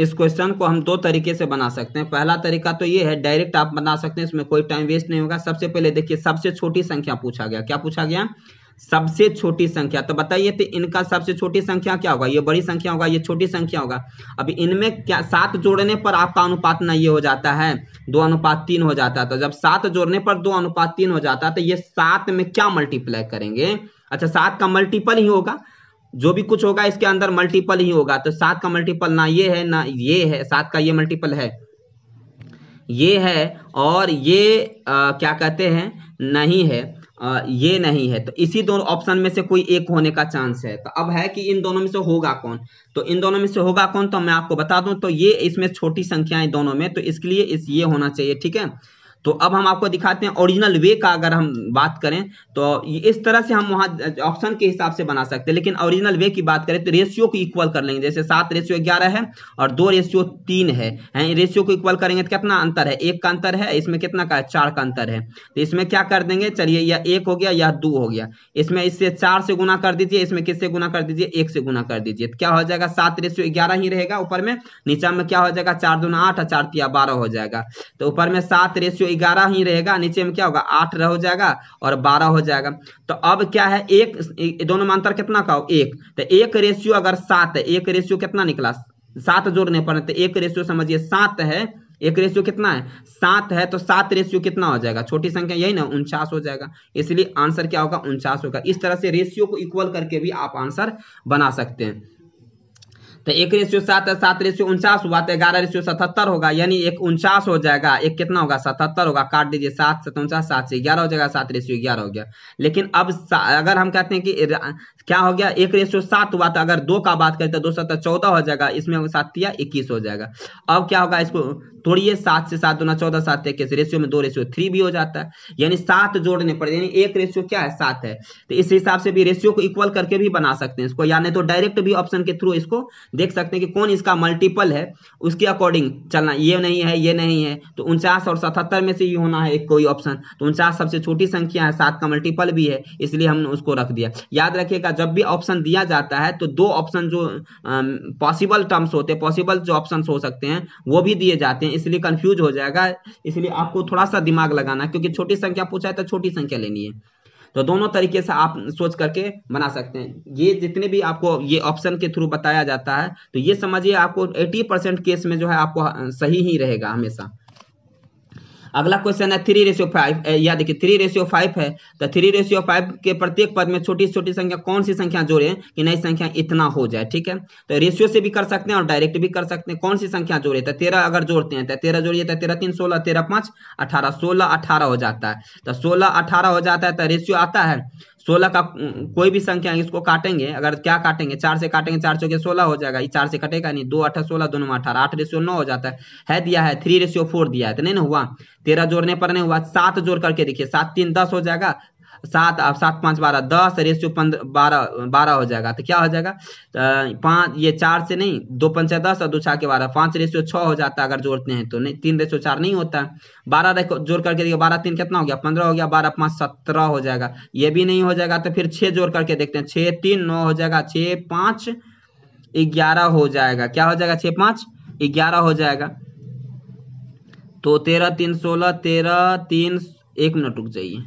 इस क्वेश्चन को हम दो तरीके से बना सकते हैं पहला तरीका तो ये है डायरेक्ट आप बना सकते हैं इसमें कोई टाइम वेस्ट नहीं होगा सबसे पहले देखिए सबसे छोटी संख्या पूछा गया क्या पूछा गया सबसे छोटी संख्या तो बताइए तो इनका सबसे छोटी संख्या क्या होगा ये बड़ी संख्या होगा ये छोटी संख्या होगा अब इनमें क्या सात जोड़ने पर आपका अनुपात ना ये हो जाता है दो अनुपात तीन हो जाता है तो जब सात जोड़ने पर दो अनुपात तीन हो जाता है तो ये सात में क्या मल्टीप्लाई करेंगे अच्छा सात का मल्टीपल ही होगा जो भी कुछ होगा इसके अंदर मल्टीपल ही होगा तो सात का मल्टीपल ना ये है ना ये है सात का ये मल्टीपल है ये है और ये आ, क्या कहते हैं नहीं है आ, ये नहीं है तो इसी दोनों ऑप्शन में से कोई एक होने का चांस है तो अब है कि इन दोनों में से होगा कौन तो इन दोनों में से होगा कौन तो मैं आपको बता दूं तो ये इसमें छोटी संख्याएं दोनों में तो इसके लिए इस ये होना चाहिए ठीक है तो अब हम आपको दिखाते हैं ओरिजिनल वे का अगर हम बात करें तो इस तरह से हम वहाँ ऑप्शन के हिसाब से बना सकते हैं लेकिन ओरिजिनल वे की बात करें तो रेशियो को इक्वल कर लेंगे जैसे सात रेशियो ग्यारह है और दो रेशियो तीन है रेशियो को इक्वल करेंगे तो कितना अंतर है एक का अंतर है इसमें कितना का है चार का अंतर है तो इसमें क्या कर देंगे चलिए यह एक हो गया या दो हो गया इसमें इससे चार से गुना कर दीजिए इसमें किससे गुना कर दीजिए एक से गुना कर दीजिए तो क्या हो जाएगा सात रेशियो ग्यारह ही रहेगा ऊपर में नीचा में क्या हो जाएगा चार दो आठ और चार तीन बारह हो जाएगा तो ऊपर में सात रेशियो ग्यारह ही रहेगा नीचे में क्या होगा आठ रह हो जाएगा और बारह हो जाएगा तो अब क्या है एक दोनों में अंतर कितना का हो एक तो एक रेशियो अगर सात है एक रेशियो कितना निकला सात जोड़ने पर तो एक रेशियो समझिए सात है एक रेशियो कितना है सात है तो सात रेशियो कितना हो जाएगा छोटी संख्या यही ना उनचास हो जाएगा इसलिए आंसर क्या होगा उनचास होगा इस तरह से रेशियो को इक्वल करके भी आप आंसर बना सकते हैं तो एक रेशियो सात है सात रेशियो उनचास हुआ तो ग्यारह रेशियो सतहत्तर होगा यानी एक उनचास हो जाएगा एक कितना होगा सतहत्तर होगा काट दीजिए सात से उनचास सात से ग्यारह हो जाएगा सात रेशियो ग्यारह हो गया लेकिन अब अगर हम कहते हैं कि क्या हो गया एक रेशियो सात हुआ तो अगर दो का बात करें तो दो सतह चौदह हो जाएगा इसमें सात किया इक्कीस हो जाएगा अब क्या होगा इसको तोड़िए सात से सात ना चौदह सात इक्कीस रेशियो में दो रेशियो थ्री भी हो जाता है यानी सात जोड़ने पर यानी एक रेशियो क्या है सात है तो इस हिसाब से भी रेशियो को इक्वल करके भी बना सकते हैं इसको यानी तो डायरेक्ट भी ऑप्शन के थ्रू इसको देख सकते हैं कि कौन इसका मल्टीपल है उसके अकॉर्डिंग चलना ये नहीं है ये नहीं है तो उनचास और सतहत्तर में से ही होना है एक कोई ऑप्शन तो उनचास सबसे छोटी संख्या है सात का मल्टीपल भी है इसलिए हमने उसको रख दिया याद रखिएगा जब भी ऑप्शन दिया जाता है तो दो ऑप्शन जो पॉसिबल टर्म्स होते हैं पॉसिबल जो ऑप्शन हो सकते हैं वो भी दिए जाते हैं इसलिए कन्फ्यूज हो जाएगा इसलिए आपको थोड़ा सा दिमाग लगाना क्योंकि छोटी संख्या पूछा है तो छोटी संख्या लेनी है तो दोनों तरीके से आप सोच करके बना सकते हैं ये जितने भी आपको ये ऑप्शन के थ्रू बताया जाता है तो ये समझिए आपको 80 परसेंट केस में जो है आपको सही ही रहेगा हमेशा अगला क्वेश्चन है थ्री रेशियो फाइव या देखिए थ्री रेशियो फाइव है तो थ्री रेशियो फाइव के प्रत्येक पद में छोटी छोटी संख्या कौन सी संख्या जोड़े कि नई संख्या इतना हो जाए ठीक है तो रेशियो से भी कर सकते हैं और डायरेक्ट भी कर सकते हैं कौन सी संख्या जोड़े तो तेरह अगर जोड़ते हैं तो तेरह जोड़िए तो तेरह तीन सोलह तेरह पांच अठारह सोलह अठारह हो जाता है तो सोलह अठारह हो जाता है तो रेशियो आता है सोलह का कोई भी संख्या इसको काटेंगे अगर क्या काटेंगे चार से काटेंगे चार चौके सोलह हो जाएगा ये चार से कटेगा नहीं दो अठा सोलह दोनों में अठारह आठ रेशियो नौ हो जाता है है दिया है थ्री रेशियो फोर दिया है तो नहीं ना हुआ तेरह जोड़ने पर नहीं हुआ सात जोड़ करके देखिए सात तीन दस हो जाएगा सात सात पाँच बारह दस रेशियो पंद्रह बारह बारह हो जाएगा तो क्या हो जाएगा पाँच ये चार से नहीं दो पंचा दस और दो छा के बारह पाँच रेशियो छः हो जाता है अगर जोड़ते हैं तो नहीं तीन रेशियो चार नहीं होता है बारह जोड़ करके देखिए बारह तीन कितना हो गया पंद्रह हो गया बारह पाँच सत्रह हो जाएगा ये भी नहीं हो जाएगा तो फिर छः जोड़ करके देखते हैं छः तीन नौ हो जाएगा छः पाँच ग्यारह हो जाएगा क्या हो जाएगा छः पाँच ग्यारह हो जाएगा तो तेरह तीन सोलह तेरह तीन एक मिनट रुक जाइए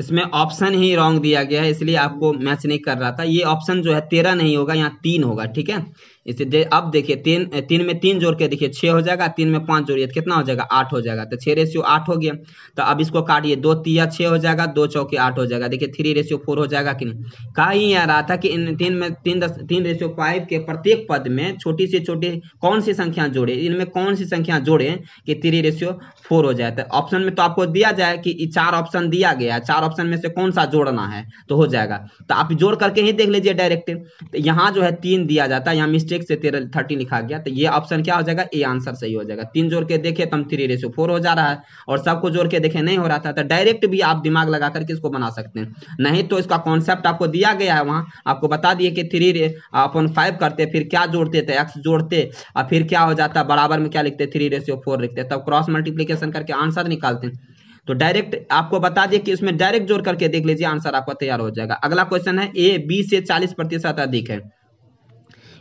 इसमें ऑप्शन ही रॉन्ग दिया गया है इसलिए आपको मैच नहीं कर रहा था ये ऑप्शन जो है तेरह नहीं होगा यहाँ तीन होगा ठीक है इसे दे, अब देखिए तीन तीन में तीन जोड़ के देखिए छः हो जाएगा तीन में पाँच जोड़िए कितना हो जाएगा आठ हो जाएगा तो छः रेशियो आठ हो गया तो अब इसको काटिए दो तिया छः हो जाएगा दो चौके आठ हो जाएगा देखिए थ्री रेशियो फोर हो जाएगा कि नहीं कहा ही आ रहा था कि इन तीन में तीन दस तीन रेशियो फाइव के प्रत्येक पद में छोटी से छोटी कौन सी संख्या जोड़े इनमें कौन सी संख्या जोड़े कि थ्री रेशियो फोर हो जाए तो ऑप्शन में तो आपको दिया जाए कि चार ऑप्शन दिया गया चार ऑप्शन में से कौन सा जोड़ना है तो हो जाएगा तो आप जोड़ करके ही देख लीजिए डायरेक्ट तो यहाँ जो है तीन दिया जाता है यहाँ मिस्टेक से तेरह थर्टी लिखा गया तो ये ऑप्शन क्या हो जाएगा ए आंसर सही हो जाएगा तीन जोड़ के देखे तो हम थ्री रेशो फोर हो जा रहा है और सबको जोड़ के देखे नहीं हो रहा था तो डायरेक्ट भी आप दिमाग लगा करके इसको बना सकते हैं नहीं तो इसका कॉन्सेप्ट आपको दिया गया है वहाँ आपको बता दिए कि थ्री अपन फाइव करते फिर क्या जोड़ते थे एक्स जोड़ते और फिर क्या हो जाता बराबर में क्या लिखते थ्री रेसियो फोर लिखते तब क्रॉस मल्टीप्लीकेशन करके आंसर निकालते हैं तो डायरेक्ट आपको बता दिए कि उसमें डायरेक्ट जोड़ करके देख लीजिए आंसर आपका तैयार हो जाएगा अगला क्वेश्चन है ए बी से 40 प्रतिशत अधिक है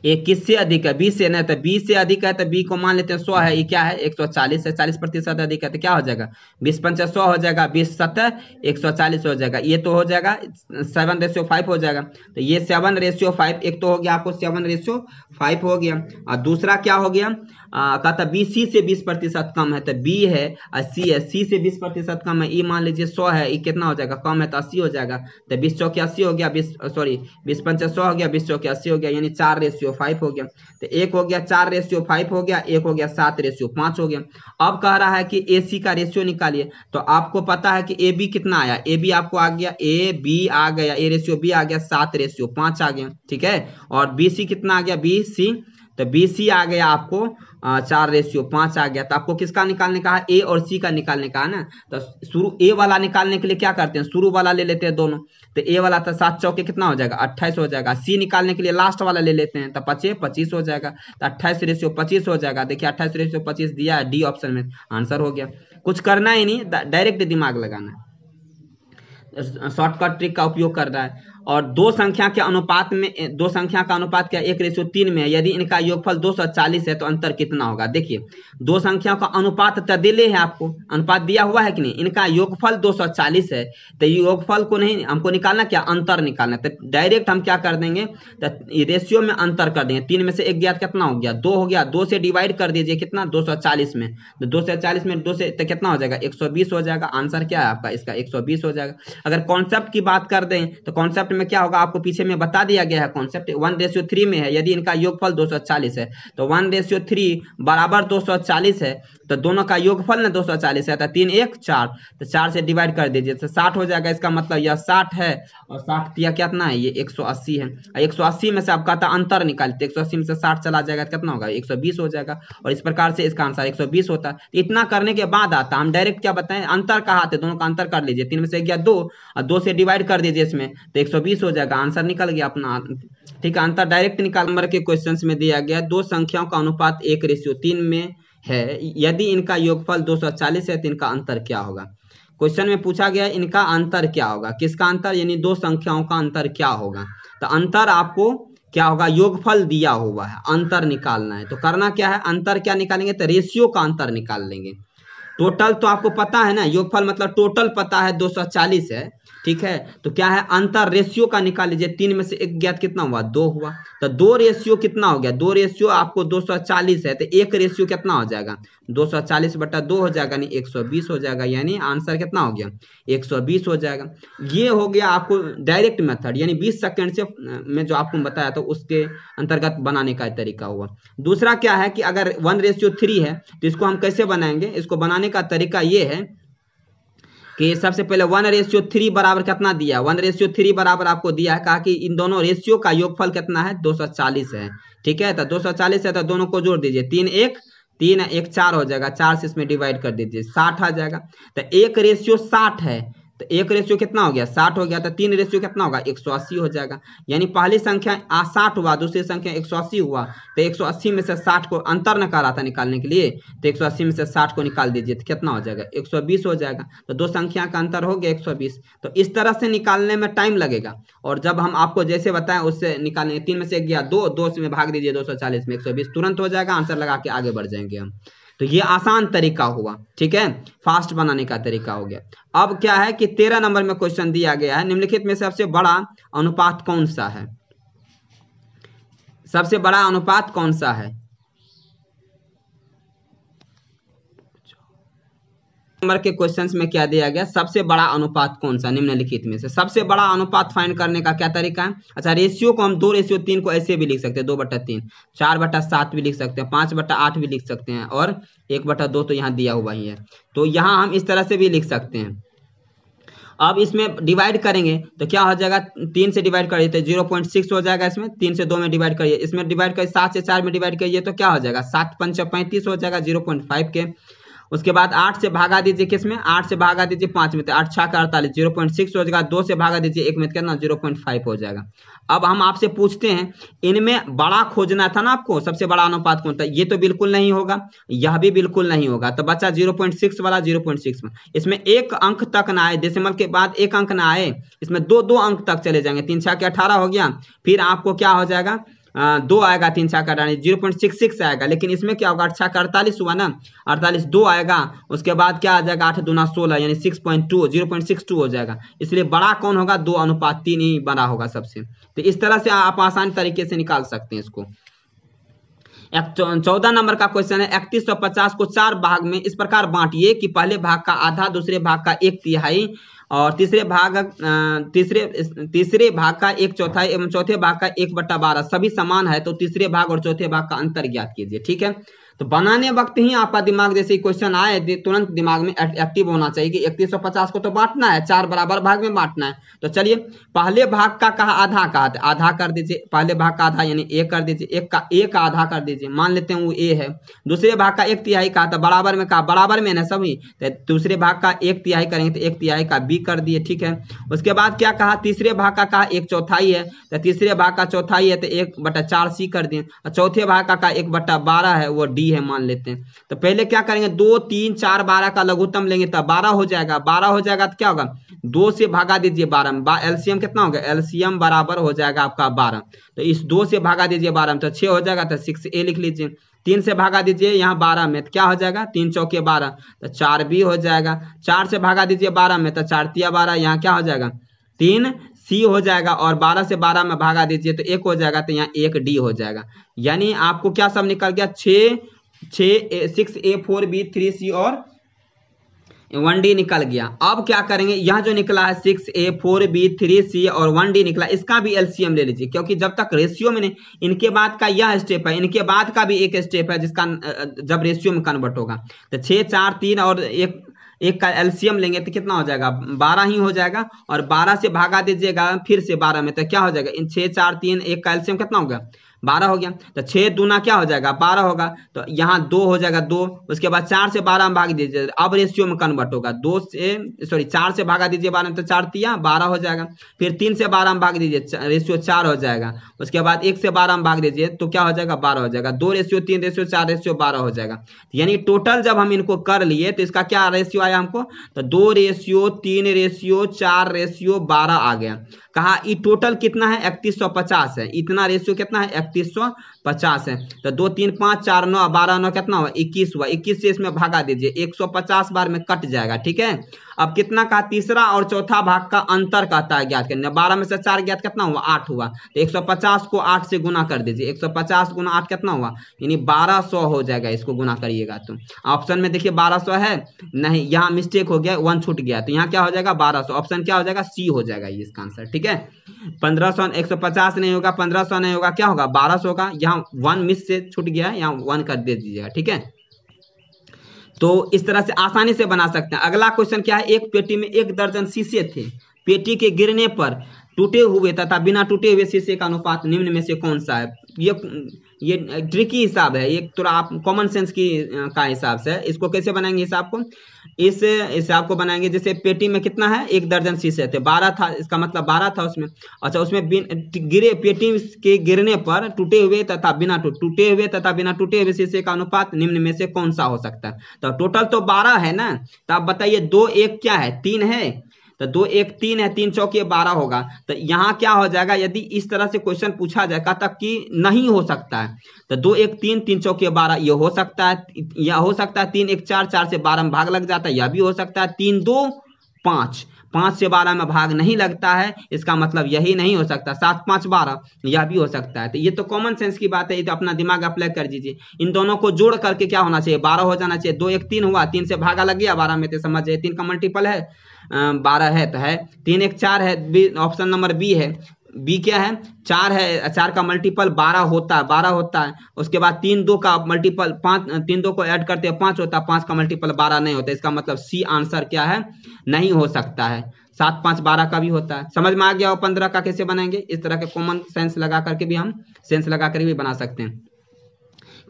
किस से अधिक है बीस से ना तो बीस से अधिक है तो बी को मान लेते हैं सौ है ये क्या है एक सौ चालीस है चालीस प्रतिशत अधिक है तो क्या हो जाएगा बीस पंचायत सौ हो जाएगा बीस सत्तर एक सौ चालीस हो जाएगा ये तो हो जाएगा सेवन रेशियो फाइव हो जाएगा तो ये सेवन रेशियो फाइव एक तो हो गया आपको सेवन रेशियो फाइव हो गया और दूसरा क्या हो गया कहा था बी सी से बीस प्रतिशत कम है तो बी है और सी है सी से बीस प्रतिशत कम है ई मान लीजिए सौ है ई कितना हो जाएगा कम है तो अस्सी हो जाएगा तो बीस चौके अस्सी हो गया बीस सॉरी बीस पंचायत सौ हो गया बीस चौके अस्सी हो गया यानी चार रेशियो फाइव हो गया तो एक हो गया चार रेशियो फाइव हो गया एक हो गया सात रेशियो पाँच हो गया अब कह रहा है कि ए सी का रेशियो निकालिए तो आपको पता है कि ए बी कितना आया ए बी आपको आ गया ए बी आ गया ए रेशियो बी आ गया सात रेशियो पाँच आ गया ठीक है और बी सी कितना आ गया बी सी तो बी सी आ गया आपको चार रेशियो पांच आ गया तो आपको किसका निकालने का है ए और सी का निकालने का है ना तो शुरू ए वाला निकालने के लिए क्या करते हैं शुरू वाला ले लेते हैं दोनों तो ए वाला तो सात चौके कितना हो जाएगा अट्ठाईस हो जाएगा सी निकालने के लिए लास्ट वाला ले लेते हैं तो पचे पच्चीस हो जाएगा तो अट्ठाईस रेशियो पच्चीस हो जाएगा देखिए अट्ठाईस रेशियो पच्चीस दिया है डी ऑप्शन में आंसर हो गया कुछ करना ही नहीं डायरेक्ट दिमाग लगाना शॉर्टकट ट्रिक का उपयोग कर रहा है और दो संख्या के अनुपात में दो संख्या का अनुपात क्या एक रेशियो तीन में यदि इनका योगफल 240 है तो अंतर कितना होगा देखिए दो संख्या का अनुपात तो दिले है आपको अनुपात दिया हुआ है कि नहीं इनका योगफल 240 है तो योगफल को नहीं हमको निकालना क्या अंतर निकालना तो डायरेक्ट हम क्या कर देंगे तो रेशियो में अंतर कर देंगे तीन में से एक ज्ञात कितना हो गया दो हो गया दो से डिवाइड कर दीजिए कितना दो में तो दो में दो से तो कितना हो जाएगा एक हो जाएगा आंसर क्या है आपका इसका एक हो जाएगा अगर कॉन्सेप्ट की बात कर दें तो कॉन्सेप्ट में क्या होगा आपको पीछे में बता दिया गया है कॉन्सेप्ट वन रेशियो थ्री में है यदि इनका योगफल 240 है तो वन रेशियो थ्री बराबर 240 है तो दोनों का योगफल ना 240 है तो तीन एक चार तो चार से डिवाइड कर दीजिए तो साठ हो जाएगा इसका मतलब यह साठ है और साठ दिया कितना है ये 180 है एक सौ अस्सी में से आपका था अंतर निकालते एक सौ अस्सी में से साठ चला जाएगा तो कितना होगा एक सौ बीस हो जाएगा और इस प्रकार से इसका आंसर एक सौ बीस होता है तो इतना करने के बाद आता हम डायरेक्ट क्या बताएं अंतर कहा दोनों का अंतर कर लीजिए तीन में से गया दो और दो से डिवाइड कर दीजिए इसमें तो एक सौ 120 तो हो जाएगा आंसर निकल गया अपना ठीक है आंसर डायरेक्ट निकाल नंबर के क्वेश्चन में दिया गया दो संख्याओं का अनुपात एक रेशियो तीन में है यदि इनका योगफल 240 है तो इनका अंतर क्या होगा क्वेश्चन में पूछा गया इनका अंतर क्या होगा किसका अंतर यानी दो संख्याओं का अंतर क्या होगा तो अंतर आपको क्या होगा योगफल दिया हुआ है अंतर निकालना है तो करना क्या है अंतर क्या निकालेंगे तो रेशियो का अंतर निकाल लेंगे टोटल तो आपको पता है ना योगफल मतलब टोटल पता है 240 है ठीक है तो क्या है अंतर रेशियो का निकाल लीजिए तीन में से एक ज्ञात कितना हुआ दो हुआ तो दो रेशियो कितना हो गया दो रेशियो आपको 240 है तो एक रेशियो कितना हो जाएगा 240 बटा दो हो जाएगा सौ 120 हो जाएगा यानी आंसर कितना हो गया 120 हो जाएगा ये हो गया आपको डायरेक्ट मेथड यानी 20 सेकेंड से मैं जो आपको बताया था उसके अंतर्गत बनाने का तरीका हुआ दूसरा क्या है कि अगर वन रेशियो थ्री है तो इसको हम कैसे बनाएंगे इसको बनाने का तरीका ये है कि सबसे पहले वन रेशियो थ्री बराबर कितना दिया वन रेशियो थ्री बराबर आपको दिया है कहा कि इन दोनों रेशियो का योगफल कितना है 240 है ठीक है तो 240 है तो दोनों को जोड़ दीजिए तीन एक तीन एक चार हो जाएगा चार से इसमें डिवाइड कर दीजिए साठ आ जाएगा तो एक रेशियो साठ है तो एक रेशियो कितना हो गया साठ हो गया तो तीन रेशियो कितना होगा एक सौ अस्सी हो जाएगा यानी पहली संख्या साठ हुआ दूसरी संख्या एक सौ अस्सी हुआ तो एक सौ अस्सी में से साठ को अंतर न रहा था निकालने के लिए तो एक सौ अस्सी में से साठ को निकाल दीजिए तो कितना हो जाएगा एक सौ बीस हो जाएगा तो दो संख्या का अंतर हो गया एक सौ बीस तो इस तरह से निकालने में टाइम लगेगा और जब हम आपको जैसे बताएं उससे निकालने तीन में से एक गया दो दो में भाग दीजिए दो सौ चालीस में एक सौ बीस तुरंत हो जाएगा आंसर लगा के आगे बढ़ जाएंगे हम तो ये आसान तरीका हुआ ठीक है फास्ट बनाने का तरीका हो गया अब क्या है कि तेरह नंबर में क्वेश्चन दिया गया है निम्नलिखित में सबसे बड़ा अनुपात कौन सा है सबसे बड़ा अनुपात कौन सा है नंबर के क्वेश्चंस में क्या दिया गया सबसे बड़ा अनुपात कौन सा निम्नलिखित में से सबसे बड़ा अनुपात फाइंड करने का क्या तरीका है अच्छा रेशियो को हम दो रेशियो तीन को ऐसे भी लिख सकते हैं दो बटा तीन चार बटा सात भी लिख सकते हैं पांच बटा आठ भी लिख सकते हैं और एक बटा दो तो यहाँ दिया हुआ ही है तो यहाँ हम इस तरह से भी लिख सकते हैं अब इसमें डिवाइड करेंगे तो क्या हो जाएगा तीन से डिवाइड करिए तो जीरो पॉइंट सिक्स हो जाएगा इसमें तीन से दो में डिवाइड करिए इसमें डिवाइड करिए सात से चार में डिवाइड करिए तो क्या हो जाएगा सात पंच पैंतीस हो जाएगा जीरो पॉइंट फाइव के उसके बाद आठ से भागा दीजिए किस में आठ से भागा दीजिए पांच में तो आठ छः का अड़तालीस जीरो पॉइंट सिक्स हो जाएगा दो से भागा दीजिए एक में तो कितना जीरो पॉइंट फाइव हो जाएगा अब हम आपसे पूछते हैं इनमें बड़ा खोजना था ना आपको सबसे बड़ा अनुपात कौन था ये तो बिल्कुल नहीं होगा यह भी बिल्कुल नहीं होगा तो बच्चा जीरो पॉइंट सिक्स वाला जीरो पॉइंट सिक्स में इसमें एक अंक तक ना आए डेसिमल के बाद एक अंक ना आए इसमें दो दो अंक तक चले जाएंगे तीन छः के अठारह हो गया फिर आपको क्या हो जाएगा दो आएगा तीन छा का जीरो पॉइंट सिक्स सिक्स आएगा लेकिन इसमें क्या होगा का अड़तालीस हुआ ना अड़तालीस दो आएगा उसके बाद क्या आ जाएगा आठ दूना सोलह यानी six point two zero point six two हो जाएगा इसलिए बड़ा कौन होगा दो अनुपात तीन ही बड़ा होगा सबसे तो इस तरह से आप आसान तरीके से निकाल सकते हैं इसको एक चौदह नंबर का क्वेश्चन है इकतीस सौ पचास को चार भाग में इस प्रकार बांटिए कि पहले भाग का आधा दूसरे भाग का एक तिहाई और तीसरे भाग तीसरे तीसरे भाग का एक चौथाई एवं चौथे भाग का एक बट्टा बारह सभी समान है तो तीसरे भाग और चौथे भाग का अंतर ज्ञात कीजिए ठीक है तो बनाने वक्त ही आपका दिमाग जैसे क्वेश्चन आए तुरंत दिमाग में एक्टिव होना चाहिए कि इकतीस को तो बांटना है चार बराबर भाग में बांटना है तो चलिए पहले भाग का कहा आधा का आधा कर दीजिए पहले भाग का आधा यानी एक कर दीजिए एक का एक का आधा कर दीजिए मान लेते हैं वो ए है दूसरे भाग का एक तिहाई कहा था बराबर में कहा बराबर में ना सभी तो दूसरे भाग का एक तिहाई करेंगे तो एक तिहाई का बी कर दिए ठीक है उसके बाद क्या कहा तीसरे भाग का कहा एक चौथाई है तो तीसरे भाग का चौथाई है तो एक बटा चार सी कर दिए और चौथे भाग का कहा एक बटा बारह है वो डी डी है मान लेते हैं तो पहले क्या करेंगे दो तीन चार बारह का लघुत्तम लेंगे तो बारह हो जाएगा बारह हो जाएगा तो क्या होगा दो से भागा दीजिए बारह में एलसीएम कितना होगा एलसीएम बराबर हो जाएगा आपका बारह तो इस दो से भागा दीजिए बारह में तो छह हो जाएगा तो सिक्स ए लिख लीजिए तीन से भागा दीजिए यहाँ बारह में तो क्या हो जाएगा तीन चौके बारह तो चार बी हो जाएगा चार से भागा दीजिए बारह में तो चार तिया बारह यहाँ क्या हो जाएगा तीन सी हो जाएगा और 12 से 12 में भागा दीजिए तो एक हो जाएगा तो यहाँ एक डी हो जाएगा यानी आपको क्या सब निकल गया छह छिक्स six A four B three C और वन डी निकल गया अब क्या करेंगे यह जो निकला है six A four B three C और वन डी निकला इसका भी एलसीएम ले लीजिए क्योंकि जब तक रेशियो में नहीं इनके बाद का यह स्टेप है इनके बाद का भी एक स्टेप है जिसका जब रेशियो में कन्वर्ट होगा तो छ चार तीन और एक एक का एलसीएम लेंगे तो कितना हो जाएगा बारह ही हो जाएगा और बारह से भागा दीजिएगा फिर से बारह में तो क्या हो जाएगा इन छह चार तीन एक का एलसीएम कितना होगा बारह हो गया तो छह दूना क्या हो जाएगा बारह होगा तो यहाँ दो हो जाएगा दो उसके बाद चार से बारह में भाग दीजिए अब रेशियो में कन्वर्ट होगा दो से सॉरी चार से भागा दीजिए बारह तो चार तिया बारह हो जाएगा फिर तीन से बारह में भाग दीजिए रेशियो चार हो जाएगा उसके बाद एक से बारह में भाग दीजिए तो क्या हो जाएगा बारह हो जाएगा दो रेशियो तीन रेशियो चार रेशियो बारह हो जाएगा यानी टोटल जब हम इनको कर लिए तो इसका क्या रेशियो आया हमको तो दो रेशियो तीन रेशियो चार रेशियो बारह आ गया कहा ये टोटल कितना है इकतीस सौ पचास है इतना रेशियो कितना है इकतीस सौ पचास है तो दो तीन पाँच चार नौ बारह नौ कितना हुआ इक्कीस हुआ इक्कीस से इसमें भागा दीजिए एक सौ पचास बार में कट जाएगा ठीक है अब कितना का तीसरा और चौथा भाग का अंतर कहता है ज्ञात करने बारह में से चार ज्ञात कितना हुआ आठ हुआ तो पचास को आठ से गुना कर दीजिए पचास गुना आठ कितना हुआ यानी सौ हो जाएगा इसको गुना करिएगा तो ऑप्शन में देखिए सौ है नहीं यहाँ मिस्टेक हो गया वन छूट गया तो यहाँ क्या हो जाएगा सौ ऑप्शन क्या हो जाएगा सी हो जाएगा ये इसका आंसर ठीक है पंद्रह सौ एक सौ पचास नहीं होगा पंद्रह सौ नहीं होगा क्या होगा बारह सौ होगा यहाँ वन मिस से छूट गया यहाँ वन कर दे दीजिएगा ठीक है तो इस तरह से आसानी से बना सकते हैं अगला क्वेश्चन क्या है एक पेटी में एक दर्जन शीशे थे पेटी के गिरने पर टूटे हुए तथा बिना टूटे हुए शीशे का अनुपात निम्न में से कौन सा है ये ये ट्रिकी हिसाब है ये थोड़ा आप कॉमन सेंस की का हिसाब से इसको कैसे बनाएंगे हिसाब को इस हिसाब को बनाएंगे जैसे पेटी में कितना है एक दर्जन शीशे थे बारह था इसका मतलब बारह था उसमें अच्छा उसमें गिरे पेटी के गिरने पर टूटे हुए तथा बिना टूटे हुए तथा बिना टूटे हुए शीशे का अनुपात निम्न में से कौन सा हो सकता है तो टोटल तो बारह है ना तो आप बताइए दो एक क्या है तीन है तो दो एक तीन है तीन चौके बारह होगा तो यहाँ क्या हो जाएगा यदि इस तरह से क्वेश्चन पूछा जाएगा तक कि नहीं हो सकता है तो दो एक तीन तीन चौके बारह ये हो सकता है यह हो सकता है तीन एक चार चार से बारह में भाग लग जाता है यह भी हो सकता है तीन दो पांच पांच से बारह में भाग नहीं लगता है इसका मतलब यही नहीं हो सकता सात पांच बारह यह भी हो सकता है तो ये तो कॉमन सेंस की बात है ये तो अपना दिमाग अप्लाई कर दीजिए इन दोनों को जोड़ करके क्या होना चाहिए बारह हो जाना चाहिए दो एक तीन हुआ तीन से भागा लग गया बारह में तो समझ जाए तीन का मल्टीपल है बारह है तो है तीन एक चार है ऑप्शन नंबर बी है बी क्या है चार है चार का मल्टीपल बारह होता है बारह होता है उसके बाद तीन दो का मल्टीपल पाँच तीन दो को ऐड करते हैं पाँच होता है पाँच का मल्टीपल बारह नहीं होता इसका मतलब सी आंसर क्या है नहीं हो सकता है सात पाँच बारह का भी होता है समझ में आ गया हो पंद्रह का कैसे बनाएंगे इस तरह के कॉमन सेंस लगा करके भी हम सेंस लगा कर भी बना सकते हैं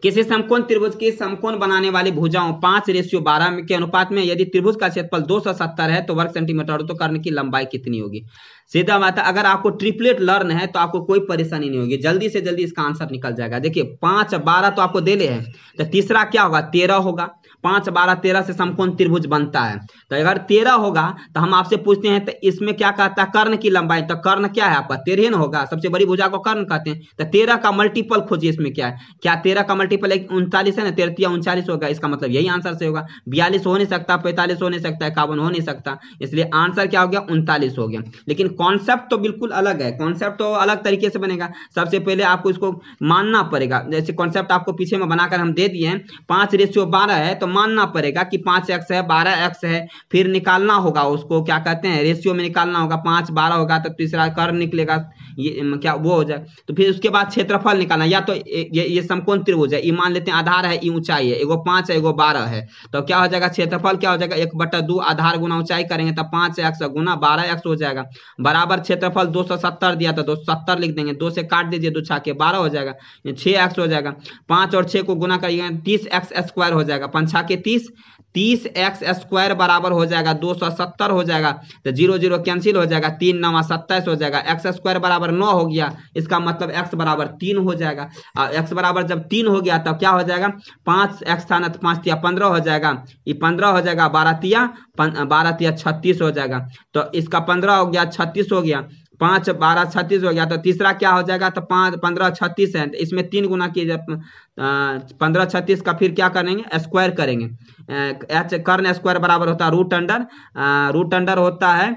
किसी समकोण त्रिभुज की समकोण बनाने वाली भुजाओं पांच रेशियो बारह के अनुपात में यदि त्रिभुज का क्षेत्रफल दो सौ सत्तर है तो वर्ग सेंटीमीटर तो कर्ण की लंबाई कितनी होगी सीधा बात है अगर आपको ट्रिपलेट लर्न है तो आपको कोई परेशानी नहीं होगी जल्दी से जल्दी इसका आंसर निकल जाएगा देखिए पांच बारह तो आपको दे ले है तो तीसरा क्या होगा तेरह होगा पांच बारह तेरह से समकोण त्रिभुज बनता है तो अगर तेरह होगा तो हम आपसे पूछते हैं तो इसमें क्या कहता है कर्ण की लंबाई तो कर्ण क्या है आपका तेरह होगा सबसे बड़ी भुजा को कर्ण कहते हैं तो तेरह का मल्टीपल खोजिए इसमें क्या है क्या तेरह का मल्टीपल एक उनतालीस है ना तेरतिया उनचालीस होगा इसका मतलब यही आंसर से होगा बयालीस हो नहीं सकता पैंतालीस हो नहीं सकता इक्यावन हो नहीं सकता इसलिए आंसर क्या हो गया उनतालीस हो गया लेकिन कॉन्सेप्ट तो बिल्कुल अलग है कॉन्सेप्ट तो अलग तरीके से बनेगा सबसे पहले आपको इसको मानना पड़ेगा जैसे कॉन्सेप्ट आपको पीछे में बनाकर हम दे दिए हैं पाँच रेशियो बारह है तो मानना पड़ेगा कि पाँच एक्स है बारह एक्स है फिर निकालना होगा उसको क्या कहते हैं रेशियो में निकालना होगा पाँच बारह होगा तो तीसरा कर निकलेगा ये क्या वो हो जाए तो फिर उसके बाद क्षेत्रफल निकालना या तो ये, ये समकोण त्रिभुज है ई मान लेते हैं आधार है ई ऊंचाई है एगो पांच है एगो बारह है तो क्या हो जाएगा क्षेत्रफल क्या हो जाएगा एक बटा दो आधार गुना ऊंचाई करेंगे तो पांच एक्स गुना बारह एक्स हो जाएगा बराबर क्षेत्रफल दो सौ सत्तर दिया था तो दो सौ सत्तर लिख देंगे दो से काट दीजिए दो छा के बारह हो जाएगा छह एक्स हो जाएगा पांच और छह को गुना करिएगा तीस एक्स स्क्वायर हो जाएगा पंचा के तीस तीस एक्स स्क्वायर बराबर हो जाएगा दो सौ सत्तर हो जाएगा तो जीरो जीरो कैंसिल हो जाएगा तीन नवा सत्ताईस हो जाएगा एक्स स्क्वायर बराबर नौ हो गया इसका मतलब एक्स बराबर तीन हो जाएगा और एक्स बराबर जब तीन हो गया तब तो क्या हो जाएगा पाँच एक्स था ना तो पाँच तिया पंद्रह हो जाएगा ये पंद्रह हो जाएगा बारह तिया बारह तिया छत्तीस हो जाएगा तो इसका पंद्रह हो गया छत्तीस हो गया पांच बारह छत्तीस हो गया तो तीसरा क्या हो जाएगा तो पाँच पंद्रह छत्तीस है तो इसमें तीन गुना की जब पंद्रह छत्तीस का फिर क्या करेंगे स्क्वायर करेंगे एच कर्ण स्क्वायर बराबर होता है रूट अंडर रूट अंडर होता है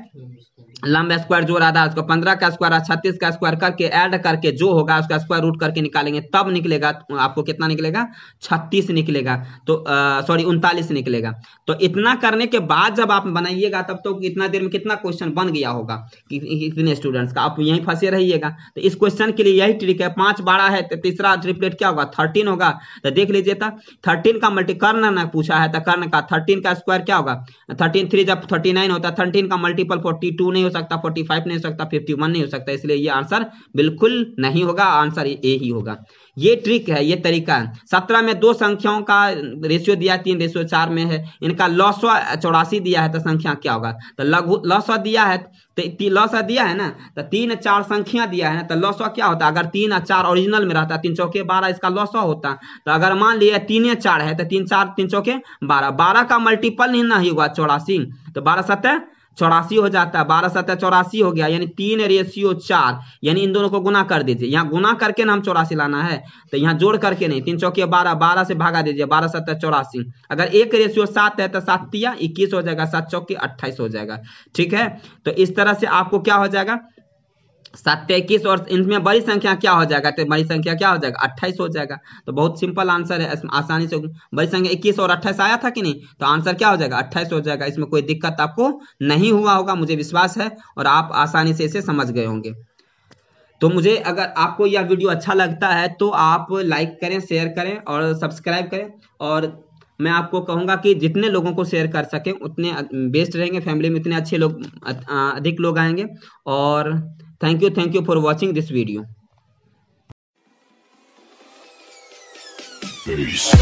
लंब स्क्वायर जो रहा था उसको पंद्रह का स्क्वायर छत्तीस का स्क्वायर करके ऐड करके जो होगा उसका स्क्वायर रूट करके निकालेंगे तब निकलेगा आपको कितना निकलेगा छत्तीस निकलेगा तो सॉरी उनतालीस निकलेगा तो इतना करने के बाद जब आप बनाइएगा तब तो इतना देर में कितना क्वेश्चन बन गया होगा इतने स्टूडेंट्स का आप यहीं फंसे रहिएगा तो इस क्वेश्चन के लिए यही ट्रिक है पांच बारह है तो तीसरा ट्रिपलेट क्या होगा थर्टीन होगा तो देख लीजिए था थर्टीन का मल्टी कर्न ने पूछा है तो कर्न का थर्टीन का स्क्वायर क्या होगा थर्टीन थ्री जब थर्टी नाइन होता है थर्टीन का मल्टीपल फोर्टी टू नहीं सकता फोर्टी फाइव नहीं हो सकता फिफ्टी वन नहीं हो सकता इसलिए ये आंसर बिल्कुल नहीं होगा आंसर ए ही होगा ये ट्रिक है ये तरीका है सत्रह में दो संख्याओं का रेशियो दिया तीन रेशियो चार में है इनका लौसवा चौरासी दिया है तो संख्या क्या होगा तो लघु लौसवा दिया है तो लौसवा दिया है ना तो तीन चार संख्या दिया है ना तो लौसवा क्या होता है अगर तीन चार ओरिजिनल में रहता तीन चौके बारह इसका लौसवा होता तो अगर मान लिया तीन या चार है तो तीन चार तीन चौके बारह बारह का मल्टीपल नहीं ना हुआ चौरासी तो बारह सत्तर चौरासी हो जाता है बारह सत्या चौरासी हो गया यानी तीन रेशियो चार यानी इन दोनों को गुना कर दीजिए यहाँ गुना करके ना हम चौरासी लाना है तो यहाँ जोड़ करके नहीं तीन चौकी बारह बारह से भागा दीजिए बारह सत्या चौरासी अगर एक रेशियो सात है तो सात तिया इक्कीस हो जाएगा सात चौकी अट्ठाईस हो जाएगा ठीक है तो इस तरह से आपको क्या हो जाएगा सत्ताईस और इनमें बड़ी संख्या क्या हो जाएगा तो बड़ी संख्या क्या हो जाएगा अट्ठाईस हो जाएगा तो बहुत सिंपल आंसर है आसानी से बड़ी संख्या इक्कीस और अट्ठाईस आया था कि नहीं तो आंसर क्या हो जाएगा अट्ठाईस हो जाएगा इसमें कोई दिक्कत आपको नहीं हुआ होगा मुझे विश्वास है और आप आसानी से इसे समझ गए होंगे तो मुझे अगर आपको यह वीडियो अच्छा लगता है तो आप लाइक करें शेयर करें और सब्सक्राइब करें और मैं आपको कहूंगा कि जितने लोगों को शेयर कर सकें उतने बेस्ट रहेंगे फैमिली में इतने अच्छे लोग अधिक लोग आएंगे और Thank you. Thank you for watching this video. Peace.